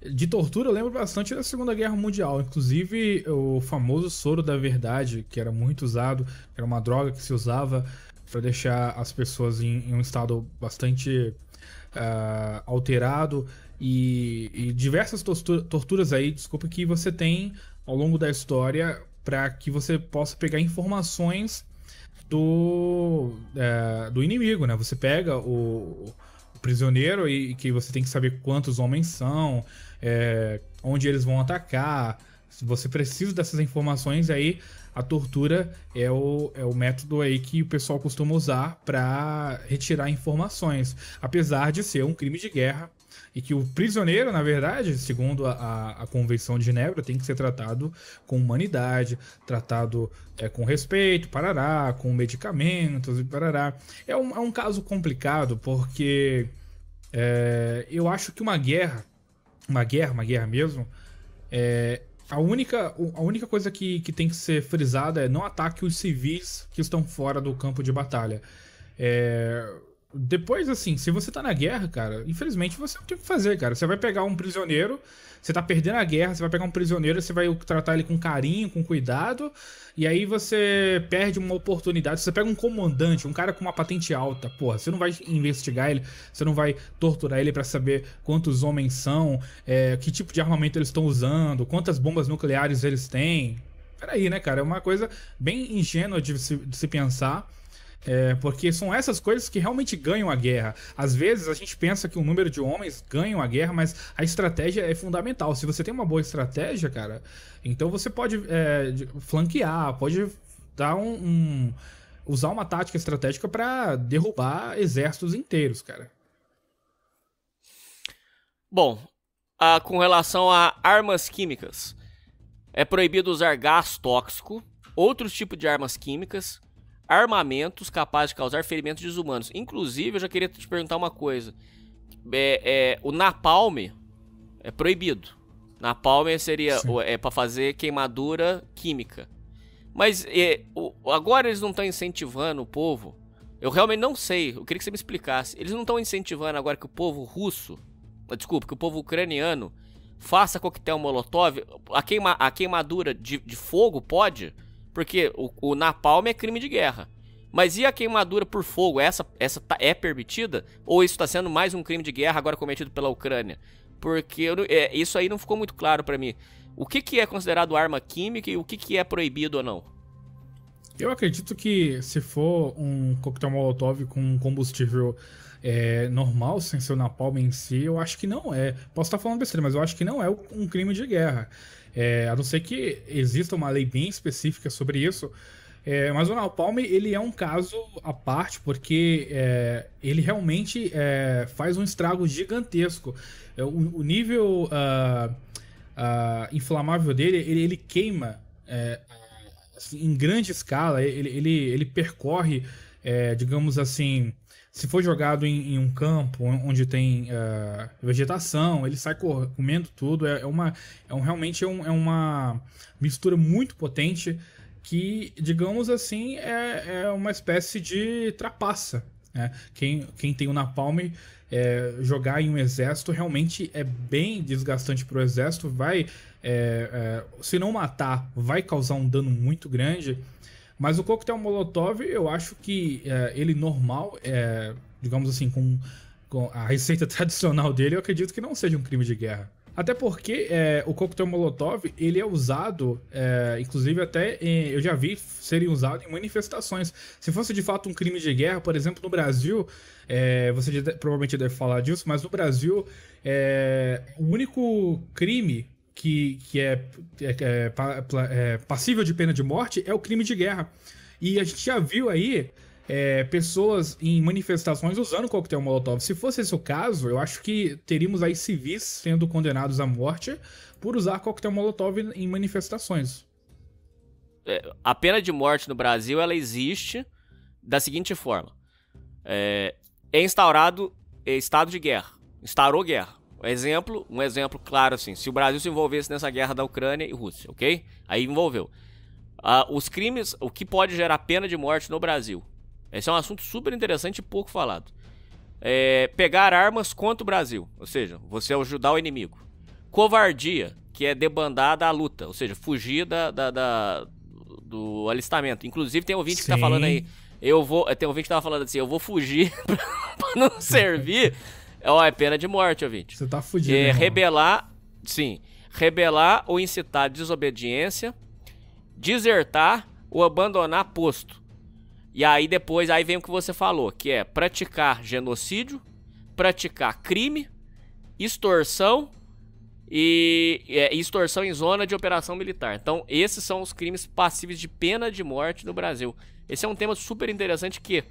de tortura eu lembro bastante da Segunda Guerra Mundial. Inclusive, o famoso soro da verdade, que era muito usado, era uma droga que se usava para deixar as pessoas em, em um estado bastante uh, alterado. E, e diversas tortura, torturas aí, desculpa, que você tem ao longo da história para que você possa pegar informações do, é, do inimigo, né? Você pega o, o, prisioneiro e, que você tem que saber quantos homens são, é, onde eles vão atacar. Se você precisa dessas informações, aí a tortura é o, é o método aí que o pessoal costuma usar para retirar informações. Apesar de ser um crime de guerra, e que o prisioneiro, na verdade, segundo a, a, a Convenção de Genebra, tem que ser tratado com humanidade, tratado é, com respeito, parará, com medicamentos, parará. É um, é um caso complicado porque é, eu acho que uma guerra, uma guerra, uma guerra mesmo, é, a única, a única coisa que, que tem que ser frisada é não ataque os civis que estão fora do campo de batalha. É, depois, assim, se você tá na guerra, cara, infelizmente você não tem o que fazer, cara. Você vai pegar um prisioneiro, você tá perdendo a guerra, você vai pegar um prisioneiro, você vai tratar ele com carinho, com cuidado, e aí você perde uma oportunidade. Você pega um comandante, um cara com uma patente alta, porra, você não vai investigar ele, você não vai torturar ele para saber quantos homens são, é, que tipo de armamento eles estão usando, quantas bombas nucleares eles têm. Peraí, né, cara? É uma coisa bem ingênua de se, de se pensar é, porque são essas coisas que realmente ganham a guerra. Às vezes a gente pensa que o número de homens ganham a guerra, mas a estratégia é fundamental. Se você tem uma boa estratégia, cara, então você pode é, flanquear, pode dar um, um usar uma tática estratégica para derrubar exércitos inteiros, cara. Bom, com relação a armas químicas, é proibido usar gás tóxico, outros tipos de armas químicas, armamentos capazes de causar ferimentos desumanos. Inclusive, eu já queria te perguntar uma coisa. É, é, o napalm é proibido. Napalm seria é para fazer queimadura química. Mas é, o, agora eles não estão incentivando o povo. Eu realmente não sei. Eu queria que você me explicasse. Eles não estão incentivando agora que o povo russo, ah, desculpa, que o povo ucraniano faça coquetel molotov. A, queima, a queimadura de, de fogo pode? Porque o, o napalm é crime de guerra. Mas e a queimadura por fogo? Essa, essa tá, é permitida? Ou isso está sendo mais um crime de guerra agora cometido pela Ucrânia? Porque eu, é, isso aí não ficou muito claro para mim. O que, que é considerado arma química e o que, que é proibido ou não? Eu acredito que se for um coquetel molotov com um combustível é, normal, sem ser o napalm em si, eu acho que não é. Posso estar falando besteira, mas eu acho que não é um crime de guerra. É, a não ser que exista uma lei bem específica sobre isso. É, mas o Napalm, ele é um caso à parte, porque é, ele realmente é, faz um estrago gigantesco. É, o, o, nível uh, uh, inflamável dele, ele, ele queima é, assim, em grande escala, ele, ele, ele percorre, digamos assim, se for jogado em, em um campo onde tem uh, vegetação, ele sai comendo tudo. É, é uma, é um, realmente é, um, é uma mistura muito potente que, digamos assim, é, é uma espécie de trapaça. Né? Quem, quem tem o Napalm é, jogar em um exército realmente é bem desgastante para o exército. Vai, é, se não matar, vai causar um dano muito grande. Mas o coquetel Molotov, eu acho que é, ele normal, é, digamos assim, com, com, a receita tradicional dele, eu acredito que não seja um crime de guerra. Até porque é, o coquetel Molotov, ele é usado, é, inclusive até em, eu já vi serem usado em manifestações. Se fosse de fato um crime de guerra, por exemplo, no Brasil, é, você provavelmente deve falar disso, mas no Brasil, é, o único crime que, que é, é, é, é, passível de pena de morte é o crime de guerra. E a gente já viu aí é, pessoas em manifestações usando coquetel molotov. Se fosse esse o caso, eu acho que teríamos aí civis sendo condenados à morte por usar coquetel molotov em manifestações. É, a pena de morte no Brasil ela existe da seguinte forma: é, é instaurado é, estado de guerra, instaurou guerra. Exemplo, um exemplo claro assim, se o Brasil se envolvesse nessa guerra da Ucrânia e Rússia, ok? Aí envolveu. Ah, os crimes, o que pode gerar pena de morte no Brasil. Esse é um assunto super interessante e pouco falado. É, pegar armas contra o Brasil, ou seja, você ajudar o inimigo. Covardia, que é debandada da luta, ou seja, fugir da, da, da do alistamento. Inclusive tem ouvinte Sim. que tá falando aí, eu vou, tem ouvinte que tava falando assim, eu vou fugir pra não servir. É, ó, é pena de morte, ouvinte. Você tá fudido. É, rebelar, sim. Rebelar ou incitar desobediência, desertar ou abandonar posto. E aí depois, aí vem o que você falou, que é praticar genocídio, praticar crime, extorsão e é, extorsão em zona de operação militar. Então, esses são os crimes passíveis de pena de morte no Brasil. Esse é um tema super interessante que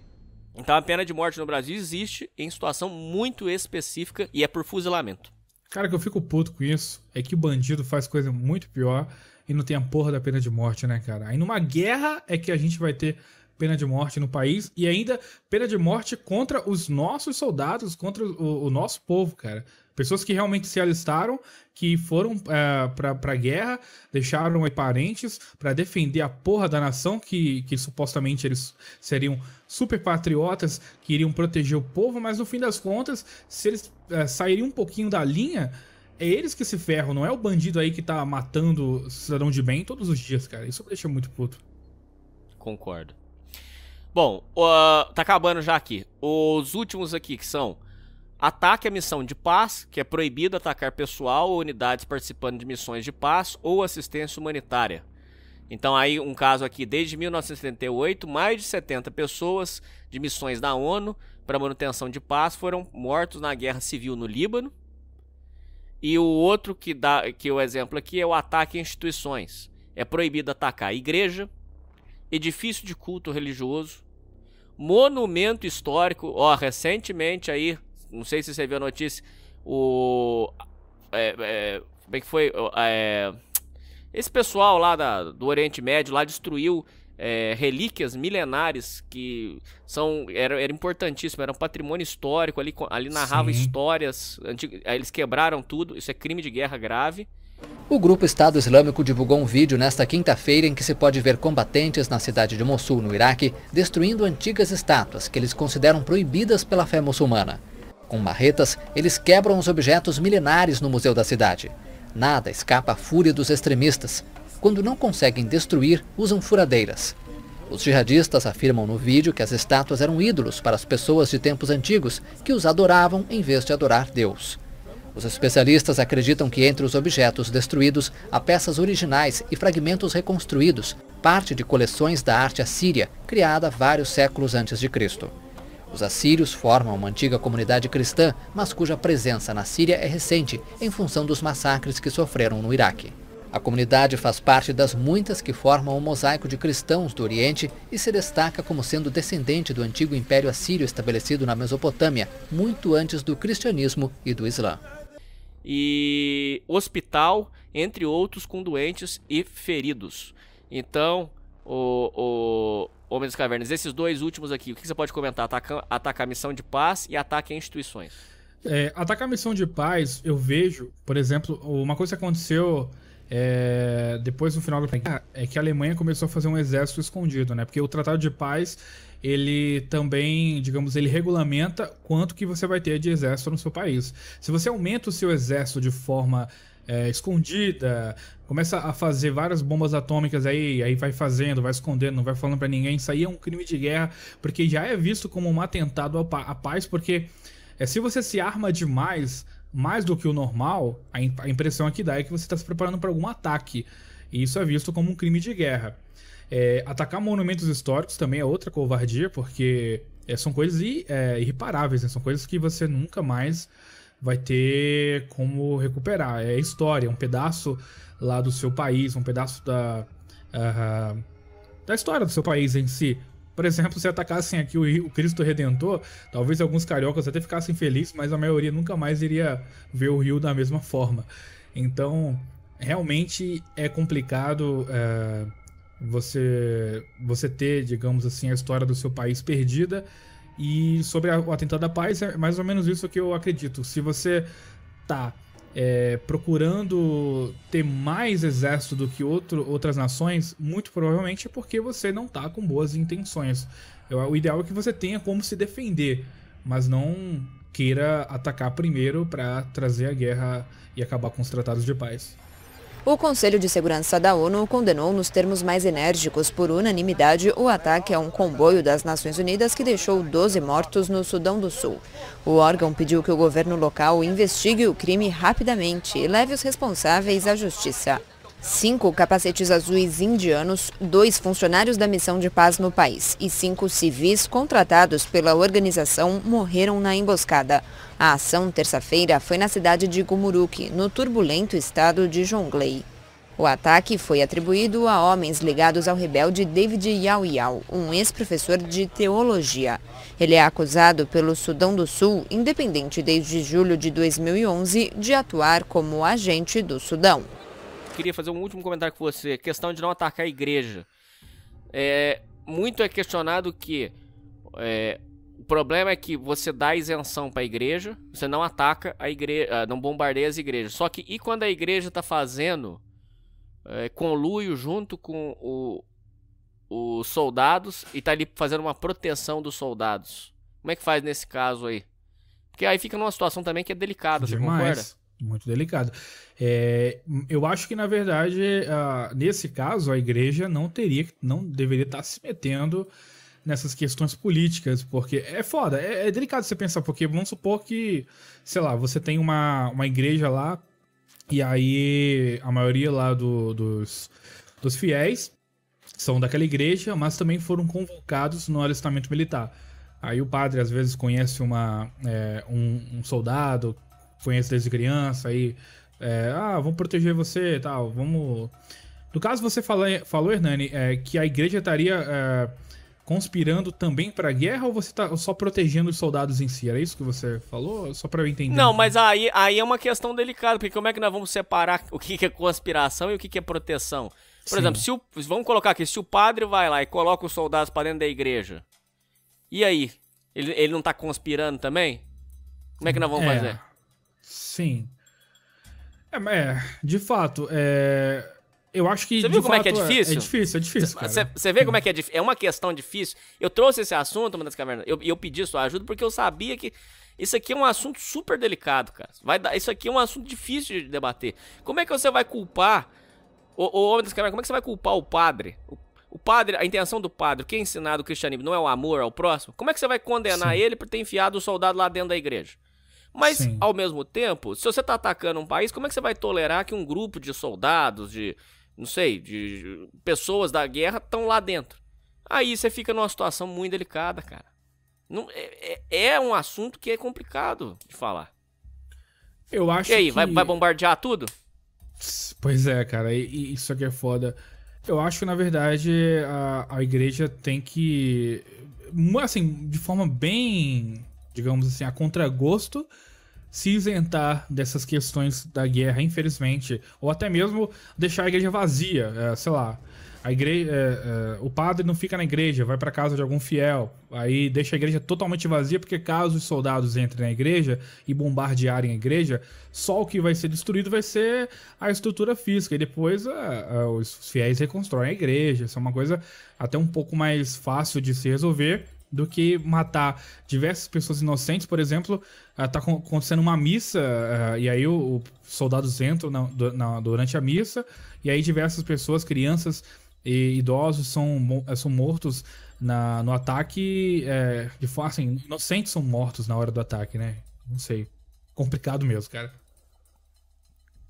então a pena de morte no Brasil existe em situação muito específica e é por fuzilamento. Cara, que eu fico puto com isso é que o bandido faz coisa muito pior e não tem a porra da pena de morte, né, cara? Aí numa guerra é que a gente vai ter pena de morte no país e ainda pena de morte contra os nossos soldados, contra o, o nosso povo, cara. Pessoas que realmente se alistaram, que foram uh, pra, pra guerra, deixaram aí parentes para defender a porra da nação, que, que supostamente eles seriam super patriotas, que iriam proteger o povo, mas no fim das contas, se eles é, saírem um pouquinho da linha, é eles que se ferram, não é o bandido aí que tá matando cidadão de bem todos os dias, cara. Isso me deixa muito puto. Concordo. Bom, uh, tá acabando já aqui. Os últimos aqui que são ataque à missão de paz, que é proibido atacar pessoal ou unidades participando de missões de paz ou assistência humanitária. Então aí um caso aqui desde 1978, mais de 70 pessoas de missões da ONU para manutenção de paz foram mortos na guerra civil no Líbano. E o outro que dá que é o exemplo aqui é o ataque a instituições. É proibido atacar igreja, edifício de culto religioso, monumento histórico. Ó, recentemente aí, não sei se você viu a notícia, o. É, é, como é que foi? É, esse pessoal lá da, do Oriente Médio lá destruiu é, relíquias milenares que são era, era importantíssimo, era um patrimônio histórico ali, ali narrava Sim. histórias, antigo, eles quebraram tudo, isso é crime de guerra grave. O grupo Estado Islâmico divulgou um vídeo nesta quinta-feira em que se pode ver combatentes na cidade de Mossul, no Iraque, destruindo antigas estátuas que eles consideram proibidas pela fé muçulmana. Com marretas, eles quebram os objetos milenares no museu da cidade. Nada escapa à fúria dos extremistas. Quando não conseguem destruir, usam furadeiras. Os jihadistas afirmam no vídeo que as estátuas eram ídolos para as pessoas de tempos antigos que os adoravam em vez de adorar Deus. Os especialistas acreditam que entre os objetos destruídos há peças originais e fragmentos reconstruídos, parte de coleções da arte assíria, criada vários séculos antes de Cristo. Os assírios formam uma antiga comunidade cristã, mas cuja presença na Síria é recente, em função dos massacres que sofreram no Iraque. A comunidade faz parte das muitas que formam o um mosaico de cristãos do Oriente e se destaca como sendo descendente do antigo Império Assírio estabelecido na Mesopotâmia, muito antes do cristianismo e do Islã e hospital, entre outros, com doentes e feridos. Então, o, o Homem das Cavernas, esses dois últimos aqui, o que você pode comentar? Atacar ataca a missão de paz e ataque a instituições. É, atacar a missão de paz, eu vejo, por exemplo, uma coisa que aconteceu é, depois do final da guerra é que a Alemanha começou a fazer um exército escondido, né? Porque o Tratado de Paz ele também, digamos, ele regulamenta quanto que você vai ter de exército no seu país. Se você aumenta o seu exército de forma é, escondida, começa a fazer várias bombas atômicas aí, aí vai fazendo, vai escondendo, não vai falando para ninguém, isso aí é um crime de guerra, porque já é visto como um atentado à paz, porque é, se você se arma demais, mais do que o normal, a, impressão que dá é que você está se preparando para algum ataque, e isso é visto como um crime de guerra. É, atacar monumentos históricos também é outra covardia, porque é, são coisas é, irreparáveis, né? são coisas que você nunca mais vai ter como recuperar. É história, um pedaço lá do seu país, um pedaço da, uh, da história do seu país em si. Por exemplo, se atacassem aqui o Cristo Redentor, talvez alguns cariocas até ficassem felizes, mas a maioria nunca mais iria ver o Rio da mesma forma. Então, realmente é complicado uh, você você ter, digamos assim, a história do seu país perdida. E sobre a, o atentado à paz, é mais ou menos isso que eu acredito. Se você tá é, procurando ter mais exército do que outro, outras nações, muito provavelmente é porque você não tá com boas intenções. O ideal é que você tenha como se defender, mas não queira atacar primeiro para trazer a guerra e acabar com os tratados de paz. O Conselho de Segurança da ONU condenou nos termos mais enérgicos por unanimidade o ataque a um comboio das Nações Unidas que deixou 12 mortos no Sudão do Sul. O órgão pediu que o governo local investigue o crime rapidamente e leve os responsáveis à justiça. Cinco capacetes azuis indianos, dois funcionários da missão de paz no país e cinco civis contratados pela organização morreram na emboscada. A ação, terça-feira, foi na cidade de Gumuruki, no turbulento estado de Jonglei. O ataque foi atribuído a homens ligados ao rebelde David Yao Yao, um ex-professor de teologia. Ele é acusado pelo Sudão do Sul, independente desde julho de 2011, de atuar como agente do Sudão queria fazer um último comentário com você. Questão de não atacar a igreja. É, muito é questionado que é, o problema é que você dá isenção para a igreja, você não ataca a igreja, ah, não bombardeia as igrejas. Só que e quando a igreja está fazendo é, conluio junto com o, os soldados e está ali fazendo uma proteção dos soldados? Como é que faz nesse caso aí? Porque aí fica numa situação também que é delicada, Demais. você concorda? Muito delicado. É, eu acho que, na verdade, a, nesse caso, a igreja não teria, não deveria estar se metendo nessas questões políticas, porque é foda, é, é delicado você pensar, porque vamos supor que, sei lá, você tem uma, uma igreja lá, e aí a maioria lá do, dos, dos fiéis são daquela igreja, mas também foram convocados no alistamento militar. Aí o padre às vezes conhece uma, é, um, um soldado conheço desde criança e. É, ah, vamos proteger você tal, vamos. No caso, você falou, falou Hernani, é, que a igreja estaria é, conspirando também para a guerra ou você está só protegendo os soldados em si? Era isso que você falou? Só para eu entender. Não, mas aí, aí é uma questão delicada, porque como é que nós vamos separar o que é conspiração e o que é proteção? Por Sim. exemplo, se o, vamos colocar aqui, se o padre vai lá e coloca os soldados para dentro da igreja, e aí? Ele, ele não está conspirando também? Como é que nós vamos é. fazer? Sim. É, é de fato, é, eu acho que. Você viu como fato, é que é difícil? É, é difícil, é difícil. Você vê como é que é difícil? É uma questão difícil. Eu trouxe esse assunto, uma das cavernas. Eu, eu pedi sua ajuda porque eu sabia que isso aqui é um assunto super delicado, cara. Vai dar, isso aqui é um assunto difícil de debater. Como é que você vai culpar. O, homem das cavernas, como é que você vai culpar o padre? O, o padre, a intenção do padre, que é ensinado o cristianismo, não é o amor ao próximo? Como é que você vai condenar Sim. ele por ter enfiado o soldado lá dentro da igreja? Mas, Sim. ao mesmo tempo, se você está atacando um país, como é que você vai tolerar que um grupo de soldados, de, não sei, de pessoas da guerra estão lá dentro? Aí você fica numa situação muito delicada, cara. Não, é, é, é um assunto que é complicado de falar. Eu acho E aí, que... vai, vai, bombardear tudo? Pois é, cara, isso aqui é foda. Eu acho que, na verdade, a, a igreja tem que. Assim, de forma bem. Digamos assim, a contragosto se isentar dessas questões da guerra, infelizmente, ou até mesmo deixar a igreja vazia, é, sei lá. A igreja, é, é, o padre não fica na igreja, vai para casa de algum fiel, aí deixa a igreja totalmente vazia, porque caso os soldados entrem na igreja e bombardearem a igreja, só o que vai ser destruído vai ser a estrutura física, e depois é, é, os fiéis reconstroem a igreja. Isso é uma coisa até um pouco mais fácil de se resolver do que matar diversas pessoas inocentes, por exemplo, está ah, acontecendo uma missa, ah, e aí os soldados entram na, na, durante a missa, e aí diversas pessoas, crianças e idosos são, eh, são mortos na, no ataque, é, de forma assim, inocentes são mortos na hora do ataque, né? Não sei, complicado mesmo, cara.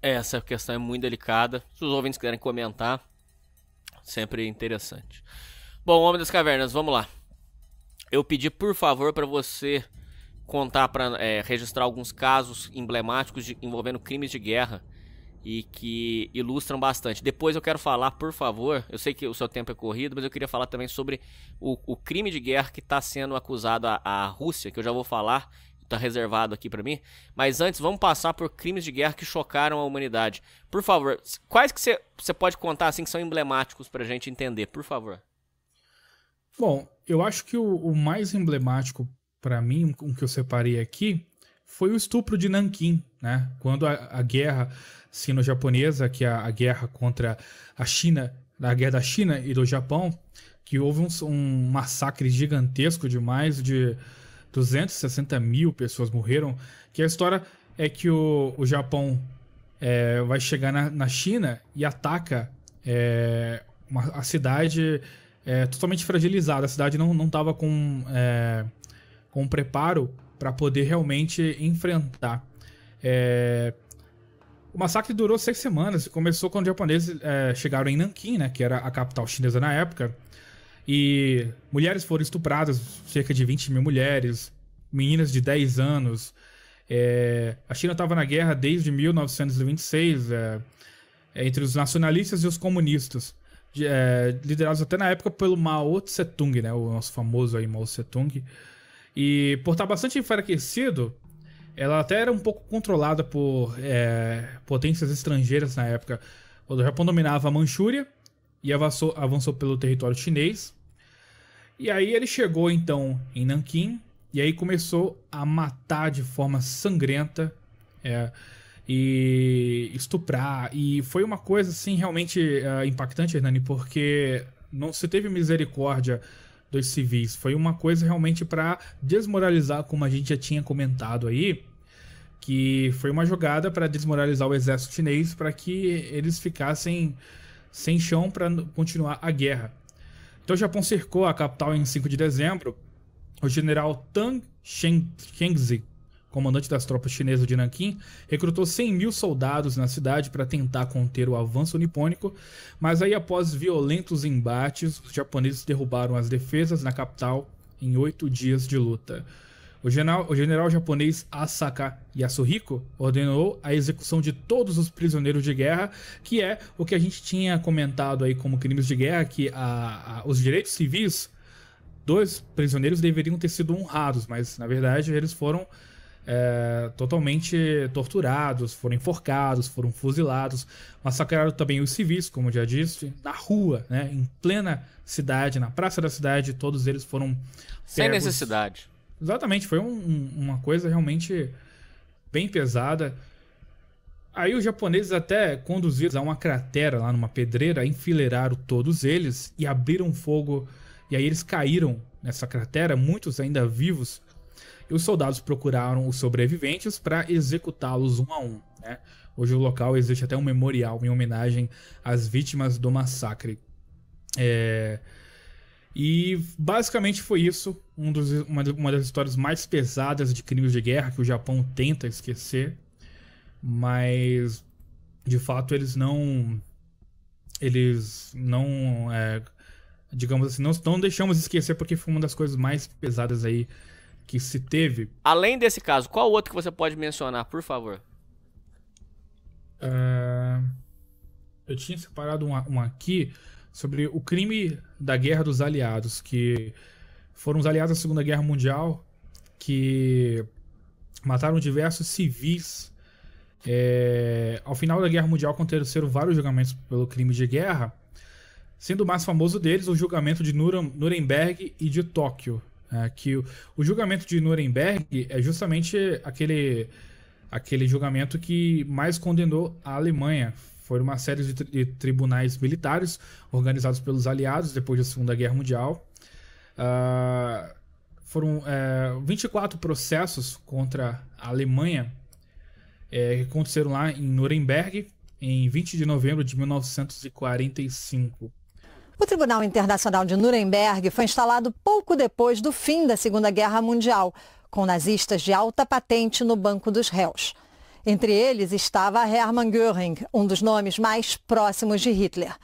É, essa questão é muito delicada, se os ouvintes quiserem comentar, sempre interessante. Bom, Homem das Cavernas, vamos lá eu pedi por favor para você contar para é, registrar alguns casos emblemáticos de, envolvendo crimes de guerra e que ilustram bastante. Depois eu quero falar, por favor, eu sei que o seu tempo é corrido, mas eu queria falar também sobre o, o crime de guerra que está sendo acusado à a, Rússia, que eu já vou falar, está reservado aqui para mim. Mas antes, vamos passar por crimes de guerra que chocaram a humanidade. Por favor, quais que você pode contar assim que são emblemáticos para a gente entender, por favor? Bom, eu acho que o, o mais emblemático para mim, o que eu separei aqui, foi o estupro de Nanquim, né? Quando a, a guerra sino-japonesa, que é a, a, guerra contra a China, a guerra da China e do Japão, que houve um, um massacre gigantesco de mais de 260 mil pessoas morreram, que a história é que o, o Japão é, vai chegar na, na China e ataca é, uma, a cidade é, totalmente fragilizada. A cidade não estava com, é, com preparo para poder realmente enfrentar. É, o massacre durou seis semanas. Começou quando os japoneses é, chegaram em Nanquim, né, que era a capital chinesa na época. E mulheres foram estupradas, cerca de 20 mil mulheres, meninas de 10 anos. É, a China estava na guerra desde 1926 é, é, entre os nacionalistas e os comunistas de, é, liderados até na época pelo Mao Tse Tung, né? O nosso famoso aí Mao Tse Tung. E por estar bastante enfraquecido, ela até era um pouco controlada por é, potências estrangeiras na época. O Japão dominava a Manchúria e avançou, avançou pelo território chinês. E aí ele chegou então em Nanquim e aí começou a matar de forma sangrenta. É, e estuprar. E foi uma coisa, assim, realmente uh, impactante, Hernani, porque não se teve misericórdia dos civis. Foi uma coisa realmente para desmoralizar, como a gente já tinha comentado aí, que foi uma jogada para desmoralizar o exército chinês para que eles ficassem sem chão para continuar a guerra. Então o Japão cercou a capital em 5 de dezembro. O general Tang Shengzi comandante das tropas chinesas de Nanquim, recrutou 100 mil soldados na cidade para tentar conter o avanço nipônico, mas aí após violentos embates, os japoneses derrubaram as defesas na capital em oito dias de luta. O general, o general, japonês Asaka Yasuhiko ordenou a execução de todos os prisioneiros de guerra, que é o que a gente tinha comentado aí como crimes de guerra, que a, a, os direitos civis dos prisioneiros deveriam ter sido honrados, mas na verdade eles foram é, totalmente torturados, foram enforcados, foram fuzilados, massacraram também os civis, como já disse, na rua, né, em plena cidade, na praça da cidade, todos eles foram sem pegos. necessidade. Exatamente, foi um, um, uma coisa realmente bem pesada. Aí os japoneses até conduzidos a uma cratera lá numa pedreira, enfileiraram todos eles e abriram fogo. E aí eles caíram nessa cratera, muitos ainda vivos, e os soldados procuraram os sobreviventes para executá-los um a um. Né? Hoje o local existe até um memorial em homenagem às vítimas do massacre. É... E basicamente foi isso, um dos, uma, uma das histórias mais pesadas de crimes de guerra que o Japão tenta esquecer, mas de fato eles não, eles não, é, digamos assim, não, não deixamos esquecer porque foi uma das coisas mais pesadas aí que se teve. Além desse caso, qual outro que você pode mencionar, por favor? É... Eu tinha separado um, um aqui sobre o crime da guerra dos aliados, que foram os aliados da Segunda Guerra Mundial que mataram diversos civis. É... Ao final da Guerra Mundial aconteceram vários julgamentos pelo crime de guerra, sendo o mais famoso deles o julgamento de Nuremberg e de Tóquio, é, que o, o, julgamento de Nuremberg é justamente aquele, aquele julgamento que mais condenou a Alemanha. Foi uma série de, tri de tribunais militares organizados pelos aliados depois da Segunda Guerra Mundial. Uh, foram é, 24 processos contra a Alemanha é, que aconteceram lá em Nuremberg em 20 de novembro de 1945. O Tribunal Internacional de Nuremberg foi instalado pouco depois do fim da Segunda Guerra Mundial, com nazistas de alta patente no banco dos réus. Entre eles estava Hermann Göring, um dos nomes mais próximos de Hitler.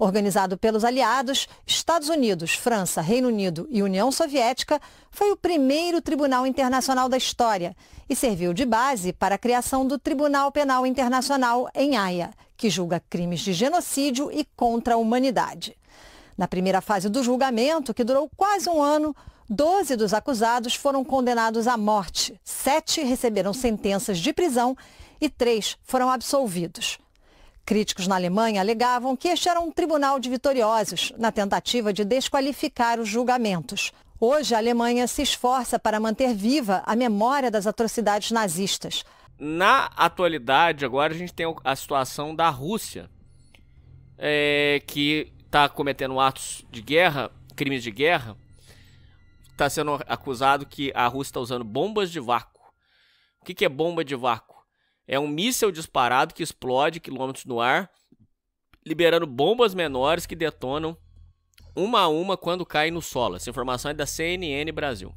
Organizado pelos aliados, Estados Unidos, França, Reino Unido e União Soviética, foi o primeiro tribunal internacional da história e serviu de base para a criação do Tribunal Penal Internacional em Haia, que julga crimes de genocídio e contra a humanidade. Na primeira fase do julgamento, que durou quase um ano, 12 dos acusados foram condenados à morte, sete receberam sentenças de prisão e três foram absolvidos. Críticos na Alemanha alegavam que este era um tribunal de vitoriosos, na tentativa de desqualificar os julgamentos. Hoje, a Alemanha se esforça para manter viva a memória das atrocidades nazistas. Na atualidade, agora a gente tem a situação da Rússia, é, que está cometendo atos de guerra, crimes de guerra, está sendo acusado que a Rússia está usando bombas de vácuo. O que, que é bomba de vácuo? É um míssil disparado que explode quilômetros no ar, liberando bombas menores que detonam uma a uma quando caem no solo. Essa informação é da CNN Brasil.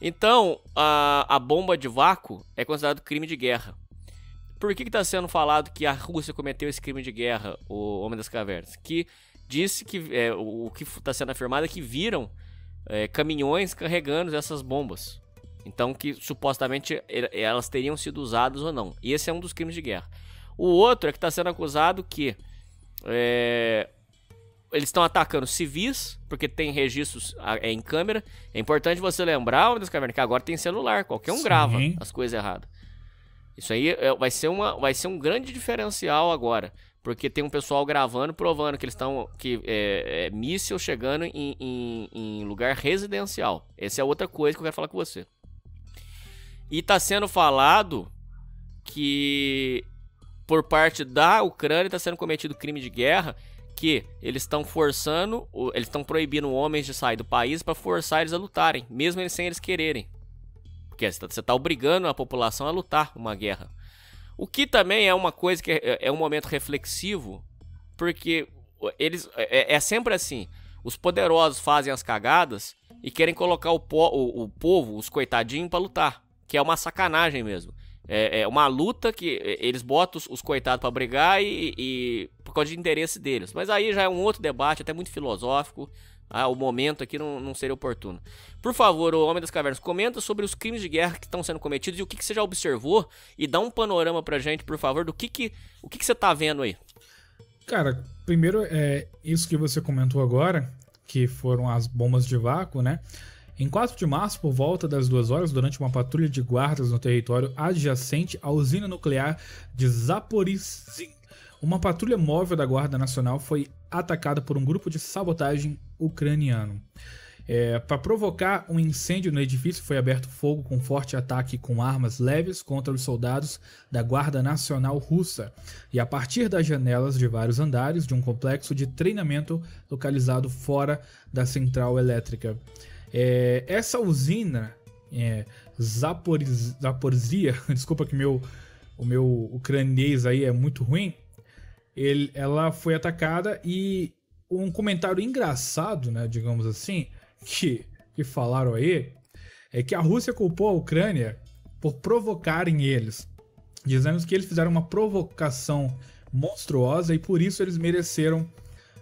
Então, a, a bomba de vácuo é considerado crime de guerra. Por que está sendo falado que a Rússia cometeu esse crime de guerra, o Homem das Cavernas? Que disse que é, o que está sendo afirmado é que viram é, caminhões carregando essas bombas. Então que supostamente elas teriam sido usadas ou não. esse é um dos crimes de guerra. O outro é que está sendo acusado que é, eles estão atacando civis, porque tem registros é, em câmera. É importante você lembrar, Homem das Cavernas, que agora tem celular, qualquer um Sim. grava as coisas erradas. Isso aí é, vai, ser uma, vai ser um grande diferencial agora. Porque tem um pessoal gravando, provando que eles estão. que é, é míssil chegando em, em, em, lugar residencial. Essa é outra coisa que eu quero falar com você. E está sendo falado que por parte da Ucrânia está sendo cometido crime de guerra que eles estão forçando, eles estão proibindo homens de sair do país para forçar eles a lutarem, mesmo sem eles quererem. Porque você está tá obrigando a população a lutar uma guerra. O que também é uma coisa que é, é, é um momento reflexivo, porque eles é, é, é, sempre assim. Os poderosos fazem as cagadas e querem colocar o, po, o, o povo, os coitadinhos, para lutar. Que é uma sacanagem mesmo. É, é, uma luta que é, eles botam os, os coitados para brigar e, e, por causa de interesse deles. Mas aí já é um outro debate, até muito filosófico. Ah, o momento aqui não, não seria oportuno. Por favor, o Homem das Cavernas, comenta sobre os crimes de guerra que estão sendo cometidos e o que, que você já observou e dá um panorama pra gente, por favor, do que, que, o que, que você tá vendo aí. Cara, primeiro é isso que você comentou agora, que foram as bombas de vácuo, né? Em 4 de março, por volta das 2 horas, durante uma patrulha de guardas no território adjacente à usina nuclear de Zaporizhzhia, uma patrulha móvel da Guarda Nacional foi atacada por um grupo de sabotagem ucraniano. É, Para provocar um incêndio no edifício, foi aberto fogo com forte ataque com armas leves contra os soldados da Guarda Nacional Russa, e a partir das janelas de vários andares de um complexo de treinamento localizado fora da central elétrica. É, essa usina, é, desculpa que meu, o meu ucranês aí é muito ruim, ele, ela foi atacada e um comentário engraçado, né, digamos assim, que, que falaram aí, é que a Rússia culpou a Ucrânia por provocarem eles, dizendo que eles fizeram uma provocação monstruosa e por isso eles mereceram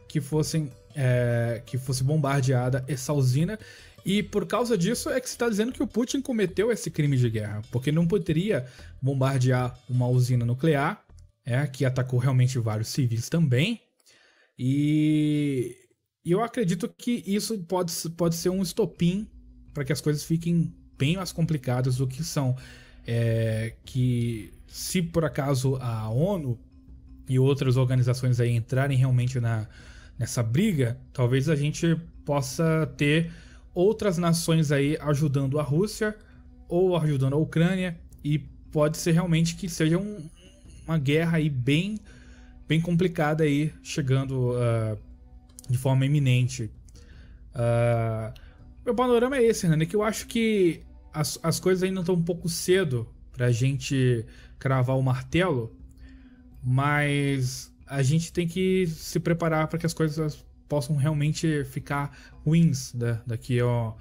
que fossem é, que fosse bombardeada essa usina e por causa disso é que se está dizendo que o Putin cometeu esse crime de guerra, porque não poderia bombardear uma usina nuclear é, que atacou realmente vários civis também. E eu acredito que isso pode, pode ser um estopim para que as coisas fiquem bem mais complicadas do que são. É, que se por acaso a ONU e outras organizações aí entrarem realmente na, nessa briga, talvez a gente possa ter outras nações aí ajudando a Rússia ou ajudando a Ucrânia e pode ser realmente que seja um, uma guerra aí bem, bem complicada aí, chegando uh, de forma iminente. Uh, meu panorama é esse, né? que eu acho que as, as coisas ainda estão um pouco cedo para a gente cravar o martelo, mas a gente tem que se preparar para que as coisas possam realmente ficar ruins né? daqui ó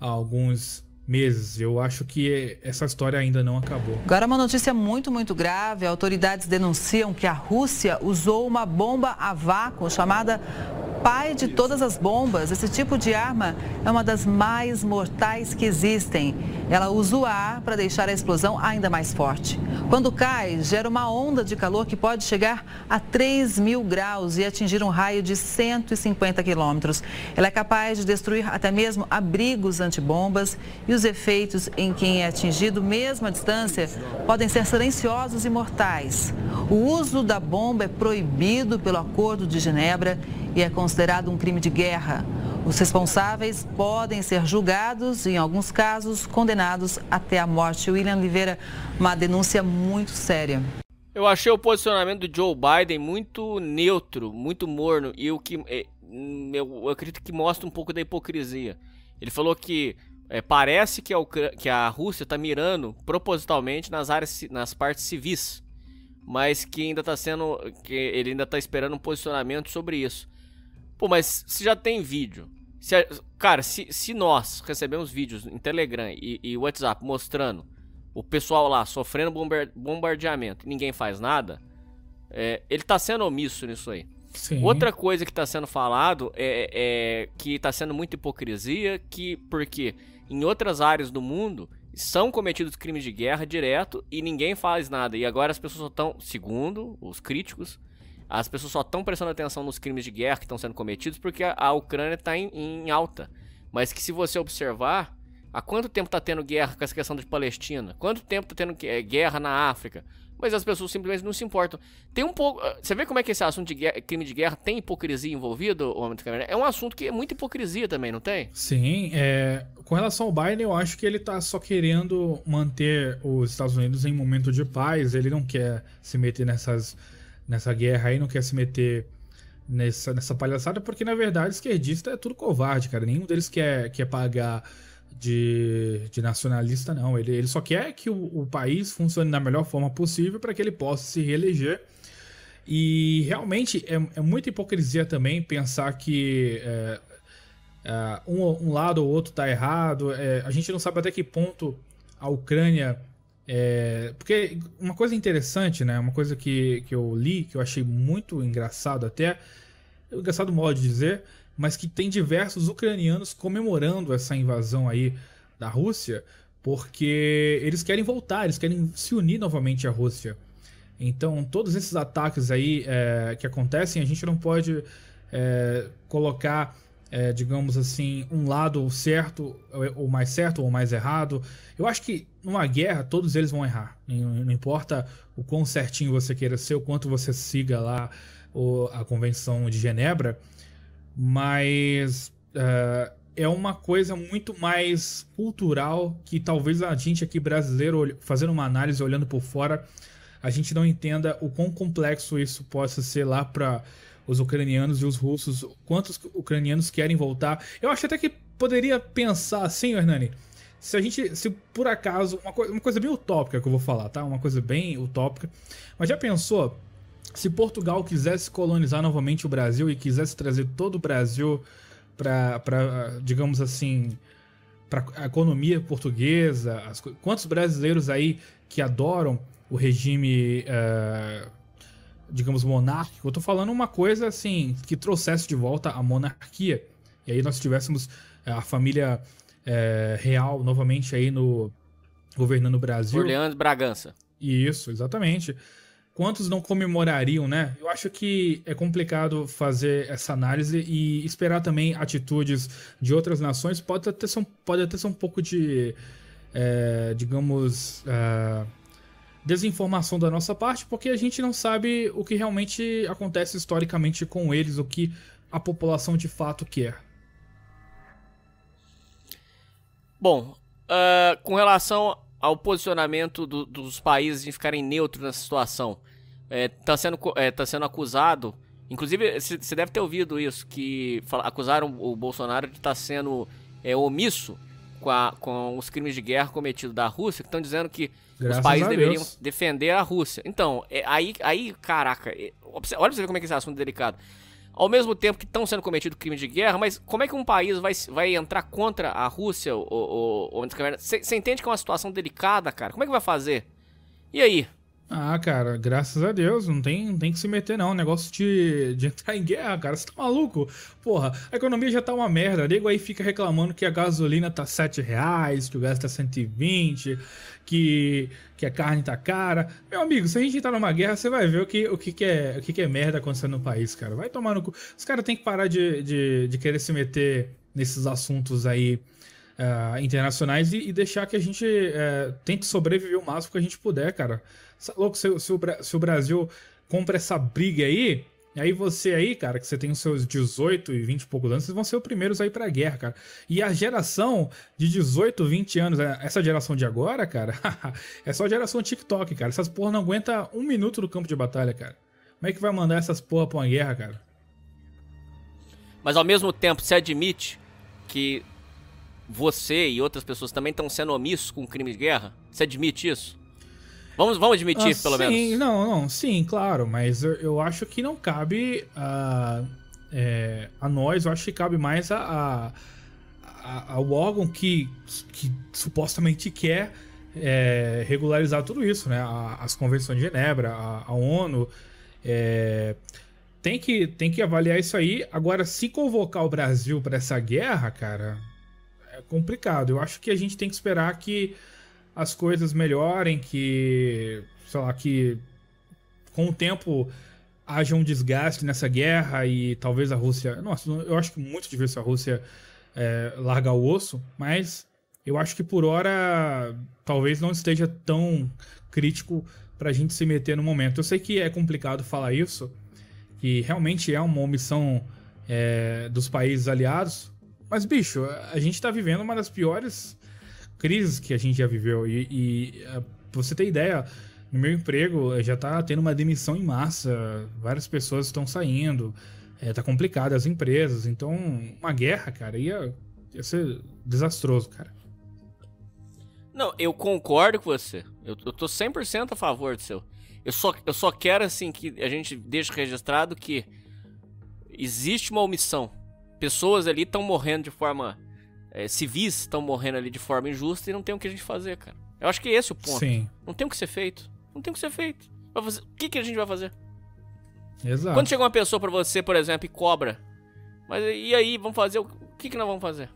a alguns meses. Eu acho que essa história ainda não acabou. Agora, uma notícia muito, muito grave: autoridades denunciam que a Rússia usou uma bomba a vácuo chamada pai de todas as bombas, esse tipo de arma é uma das mais mortais que existem. Ela usa o ar para deixar a explosão ainda mais forte. Quando cai, gera uma onda de calor que pode chegar a 3 mil graus e atingir um raio de 150 quilômetros. Ela é capaz de destruir até mesmo abrigos antibombas e os efeitos em quem é atingido, mesmo à distância, podem ser silenciosos e mortais. O uso da bomba é proibido pelo Acordo de Genebra e é considerado um crime de guerra. Os responsáveis podem ser julgados e, em alguns casos, condenados até a morte. William Oliveira, uma denúncia muito séria. Eu achei o posicionamento do Joe Biden muito neutro, muito morno e o que eh, eu acredito que mostra um pouco da hipocrisia. Ele falou que é, parece que a, que a Rússia está mirando propositalmente nas áreas, nas partes civis, mas que ainda está sendo, que ele ainda está esperando um posicionamento sobre isso. Pô, mas se já tem vídeo. Se cara, se, se nós recebemos vídeos em Telegram e, e WhatsApp mostrando o pessoal lá sofrendo bombardeamento e ninguém faz nada, é, ele tá sendo omisso nisso aí. Sim. Outra coisa que tá sendo falado é, é que tá sendo muita hipocrisia, que porque em outras áreas do mundo são cometidos crimes de guerra direto e ninguém faz nada. E agora as pessoas estão, segundo os críticos, as pessoas só estão prestando atenção nos crimes de guerra que estão sendo cometidos porque a, Ucrânia está em, em, alta. Mas que se você observar, há quanto tempo está tendo guerra com essa questão de Palestina? Quanto tempo está tendo é, guerra na África? Mas as pessoas simplesmente não se importam. Tem um pouco. Ah, você vê como é que esse assunto de guerra, crime de guerra tem hipocrisia envolvido, homem do É um assunto que é muita hipocrisia também, não tem? Sim. É, com relação ao Biden, eu acho que ele está só querendo manter os Estados Unidos em momento de paz. Ele não quer se meter nessas nessa guerra aí, não quer se meter nessa, nessa palhaçada, porque na verdade esquerdista é tudo covarde, cara. Nenhum deles quer, quer pagar de, de nacionalista, não. Ele, ele só quer que o, o país funcione da melhor forma possível para que ele possa se reeleger. E realmente é, é muita hipocrisia também pensar que é, é, um, um, lado ou outro está errado. É, a gente não sabe até que ponto a Ucrânia é, porque uma coisa interessante, né? Uma coisa que, que eu li, que eu achei muito engraçado até, engraçado modo de dizer, mas que tem diversos ucranianos comemorando essa invasão aí da Rússia, porque eles querem voltar, eles querem se unir novamente à Rússia. Então, todos esses ataques aí é, que acontecem, a gente não pode é, colocar é, digamos assim, um lado certo, é, ou mais certo, ou mais errado. Eu acho que numa guerra todos eles vão errar. Não, importa o quão certinho você queira ser, o quanto você siga lá a Convenção de Genebra, mas uh, é uma coisa muito mais cultural que talvez a gente aqui brasileiro, fazendo uma análise, olhando por fora, a gente não entenda o quão complexo isso possa ser lá para os ucranianos e os russos, quantos ucranianos querem voltar. Eu acho até que poderia pensar assim, Hernani, se a gente, se por acaso, uma, co uma coisa bem utópica que eu vou falar, tá? Uma coisa bem utópica, mas já pensou se Portugal quisesse colonizar novamente o Brasil e quisesse trazer todo o Brasil para, digamos assim, para a economia portuguesa, as, quantos brasileiros aí que adoram o regime uh, digamos, monárquico, eu tô falando uma coisa assim que trouxesse de volta a monarquia. E aí nós tivéssemos eh, a família é, real novamente aí no governando o Brasil. Orleans Bragança. Isso, exatamente. Quantos não comemorariam, né? Eu acho que é complicado fazer essa análise e esperar também atitudes de outras nações pode até ser, pode até ser um pouco de, é, digamos, desinformação da nossa parte, porque a gente não sabe o que realmente acontece historicamente com eles, o que a população de fato quer. Bom, uh, com relação ao posicionamento do, dos países em ficarem neutros nessa situação, está é, tá sendo, é, tá sendo acusado, inclusive você deve ter ouvido isso, que fala, acusaram o Bolsonaro de estar tá sendo é, omisso com, a, com os crimes de guerra cometidos da Rússia, que estão dizendo que Graças os países deveriam Deus. defender a Rússia. Então, é, aí, aí, caraca, é, olha pra você ver como é que esse assunto é delicado. Ao mesmo tempo que estão sendo cometidos crimes de guerra, mas como é que um país vai, vai entrar contra a Rússia? Você entende que é uma situação delicada, cara? Como é que vai fazer? E aí? Ah, cara, graças a Deus, não tem, não tem que se meter não, negócio de, de entrar em guerra, cara, você tá maluco? Porra, a economia já tá uma merda, nego aí fica reclamando que a gasolina tá 7 reais, que o gás tá 120, que, que a carne tá cara. Meu amigo, se a gente tá numa guerra, você vai ver o que, o que, que, é, o que, que é merda acontecendo no país, cara, vai tomar no cu. Os caras têm que parar de, de, de querer se meter nesses assuntos aí uh, internacionais e, e, deixar que a gente uh, tente sobreviver o máximo que a gente puder, cara. Louco, se, se, o, se o Brasil compra essa briga aí, aí você aí, cara, que você tem os seus 18 e 20 e poucos anos, vocês vão ser os primeiros a ir pra guerra, cara. E a geração de 18, 20 anos, eh, essa geração de agora, cara, é só geração TikTok, cara. Essas porra não aguenta um minuto do campo de batalha, cara. Como é que vai mandar essas porra pra uma guerra, cara? Mas ao mesmo tempo, se admite que você e outras pessoas também estão sendo omissos com crime de guerra? Você admite isso? Vamos, vamos admitir, ah, pelo sim, menos. Sim, não, não, sim, claro, mas eu, eu acho que não cabe a, é, a nós, eu acho que cabe mais a, a, ao órgão que, que supostamente quer é, regularizar tudo isso, né? as convenções de Genebra, a, a ONU. É, tem, que, tem que avaliar isso aí. Agora, se convocar o Brasil para essa guerra, cara, é complicado. Eu acho que a gente tem que esperar que as coisas melhorem, que, sei lá, que com o tempo haja um desgaste nessa guerra e talvez a Rússia. Nossa, eu acho que muito difícil a Rússia é, largar o osso, mas eu acho que por hora talvez não esteja tão crítico para a gente se meter no momento. Eu sei que é complicado falar isso, que realmente é uma omissão é, dos países aliados, mas, bicho, a gente tá vivendo uma das piores crises que a gente já viveu. E, e ah, você tem ideia, no meu emprego eh, já tá tendo uma demissão em massa, várias pessoas estão saindo, é, tá complicado as empresas. Então, uma guerra, cara, ia, ia ser desastroso, cara. Não, eu concordo com você. Eu, eu tô 100% a favor do seu. Eu só, eu só quero, assim, que a gente deixe registrado que existe uma omissão pessoas ali estão morrendo de forma. É, civis estão morrendo ali de forma injusta e não tem o que a gente fazer, cara. Eu acho que esse é o ponto. Sim. Não tem o que ser feito. Não tem o que ser feito. Fazer... O que, que a gente vai fazer? Exato. Quando chega uma pessoa para você, por exemplo, e cobra. Mas e aí, vamos fazer o que, que nós vamos fazer?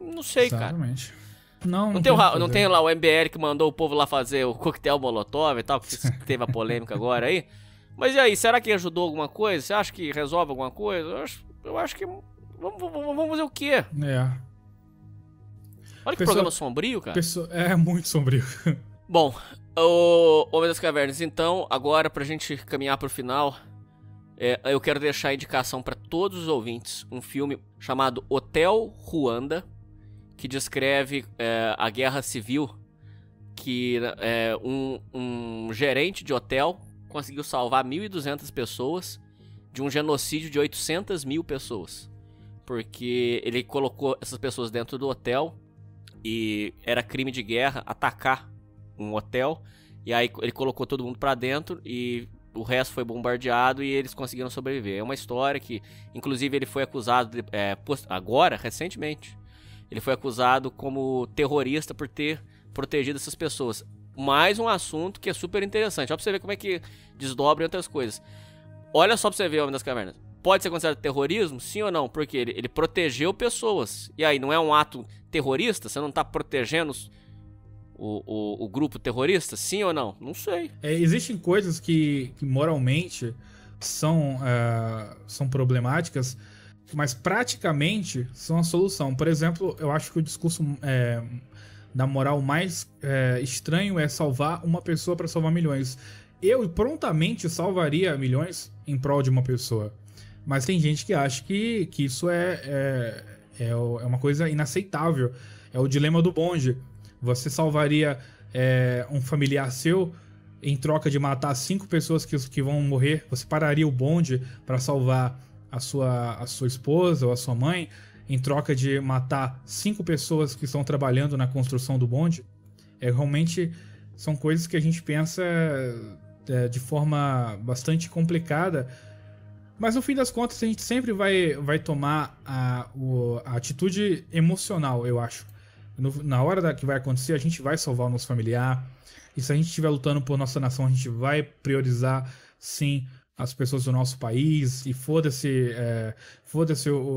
Não sei, Exatamente. cara. Não, não, não, tem o, não tem lá o MBL que mandou o povo lá fazer o coquetel molotov e tal, que teve a polêmica agora aí. Mas e aí, será que ajudou alguma coisa? Você acha que resolve alguma coisa? Eu acho, eu acho que. Vamos, vamos, vamos fazer o quê? É. Olha que programa sombrio, cara. Pessoa... É muito sombrio. Bom, o Homem das Cavernas, então, agora pra gente caminhar pro final, é, eu quero deixar a indicação para todos os ouvintes um filme chamado Hotel Ruanda, que descreve é, a guerra civil que é, um, um gerente de hotel conseguiu salvar 1.200 pessoas de um genocídio de 800 mil pessoas. Porque ele colocou essas pessoas dentro do hotel e era crime de guerra atacar um hotel. E aí ele colocou todo mundo para dentro e o resto foi bombardeado e eles conseguiram sobreviver. É uma história que, inclusive, ele foi acusado de, é, agora, recentemente, ele foi acusado como terrorista por ter protegido essas pessoas. Mais um assunto que é super interessante. Só pra você ver como é que desdobra outras coisas. Olha só pra você ver o Homem das Cavernas. Pode ser considerado terrorismo? Sim ou não? Porque ele, ele protegeu pessoas. E aí, não é um ato terrorista? Você não tá protegendo o, o, o, grupo terrorista? Sim ou não? Não sei. É, existem coisas que, que moralmente são, uh, são problemáticas, mas praticamente são a solução. Por exemplo, eu acho que o discurso é, da moral mais é, estranho é salvar uma pessoa para salvar milhões eu prontamente salvaria milhões em prol de uma pessoa. Mas tem gente que acha que, que isso é, é, é, é, uma coisa inaceitável. É o dilema do bonde. Você salvaria é, um familiar seu em troca de matar cinco pessoas que, que vão morrer? Você pararia o bonde para salvar a sua, a sua esposa ou a sua mãe em troca de matar cinco pessoas que estão trabalhando na construção do bonde? É realmente são coisas que a gente pensa é, de forma bastante complicada. Mas no fim das contas, a gente sempre vai, vai tomar a, o, a atitude emocional, eu acho. No, na hora da, que vai acontecer, a gente vai salvar o nosso familiar. E se a gente estiver lutando por nossa nação, a gente vai priorizar, sim, as pessoas do nosso país. E foda-se é, foda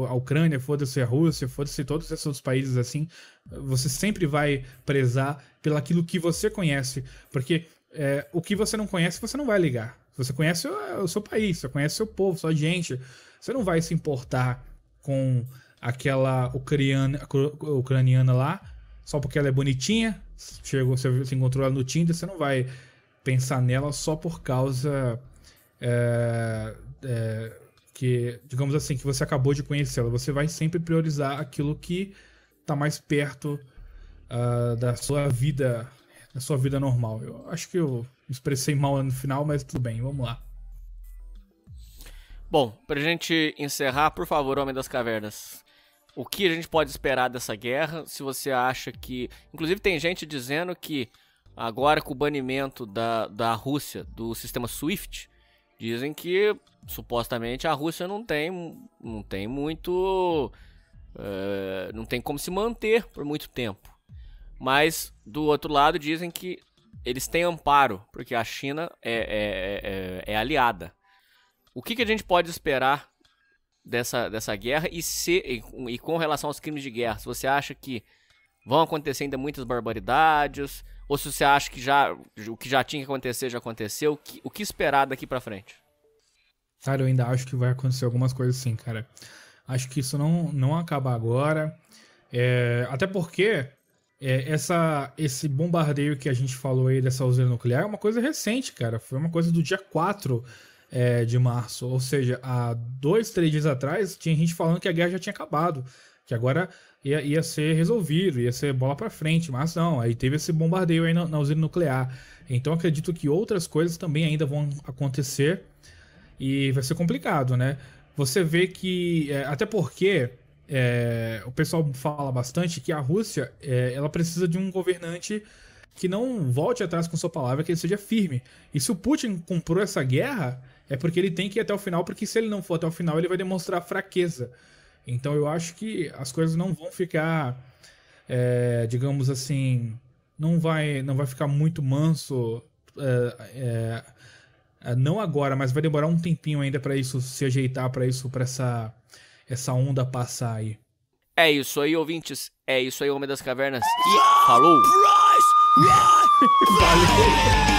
a Ucrânia, foda-se a Rússia, foda-se todos esses outros países assim. Você sempre vai prezar pelo aquilo que você conhece. Porque é, o que você não conhece, você não vai ligar. Você conhece o, o seu país, você conhece o seu povo, sua gente. Você não vai se importar com aquela ucraniana, ucraniana lá, só porque ela é bonitinha. Chegou, você encontrou ela no Tinder, você não vai pensar nela só por causa é, é, que, digamos assim, que você acabou de conhecê-la. Você vai sempre priorizar aquilo que está mais perto uh, da sua vida a sua vida normal. Eu acho que eu expressei mal no final, mas tudo bem, vamos lá. Bom, pra gente encerrar, por favor, Homem das Cavernas. O que a gente pode esperar dessa guerra? Se você acha que. Inclusive, tem gente dizendo que agora com o banimento da, da Rússia do sistema SWIFT, dizem que supostamente a Rússia não tem, não tem muito. Uh, não tem como se manter por muito tempo. Mas, do outro lado, dizem que eles têm amparo, porque a China é, é, é, é, é aliada. O que, que a gente pode esperar dessa, dessa guerra e, se, e, e, com relação aos crimes de guerra? Se você acha que vão acontecer ainda muitas barbaridades, ou se você acha que já o que já tinha que acontecer já aconteceu, o que, o que esperar daqui para frente? Cara, eu ainda acho que vai acontecer algumas coisas sim, cara. Acho que isso não, não acaba agora. É, até porque é, essa, esse bombardeio que a gente falou aí dessa usina nuclear é uma coisa recente, cara. Foi uma coisa do dia 4 é, de março. Ou seja, há dois, três dias atrás, tinha gente falando que a guerra já tinha acabado. Que agora ia, ia ser resolvido, ia ser bola para frente. Mas não, aí teve esse bombardeio aí na, na usina nuclear. Então acredito que outras coisas também ainda vão acontecer. E vai ser complicado, né? Você vê que. É, até porque é, o pessoal fala bastante que a Rússia é, ela precisa de um governante que não volte atrás com sua palavra, que ele seja firme. E se o Putin comprou essa guerra, é porque ele tem que ir até o final, porque se ele não for até o final, ele vai demonstrar fraqueza. Então eu acho que as coisas não vão ficar, é, digamos assim, não vai, não vai ficar muito manso. É, é, não agora, mas vai demorar um tempinho ainda para isso se ajeitar, para isso, para essa essa onda passar aí. É isso aí, ouvintes. É isso aí, Homem das Cavernas. E falou! Price, rise, rise.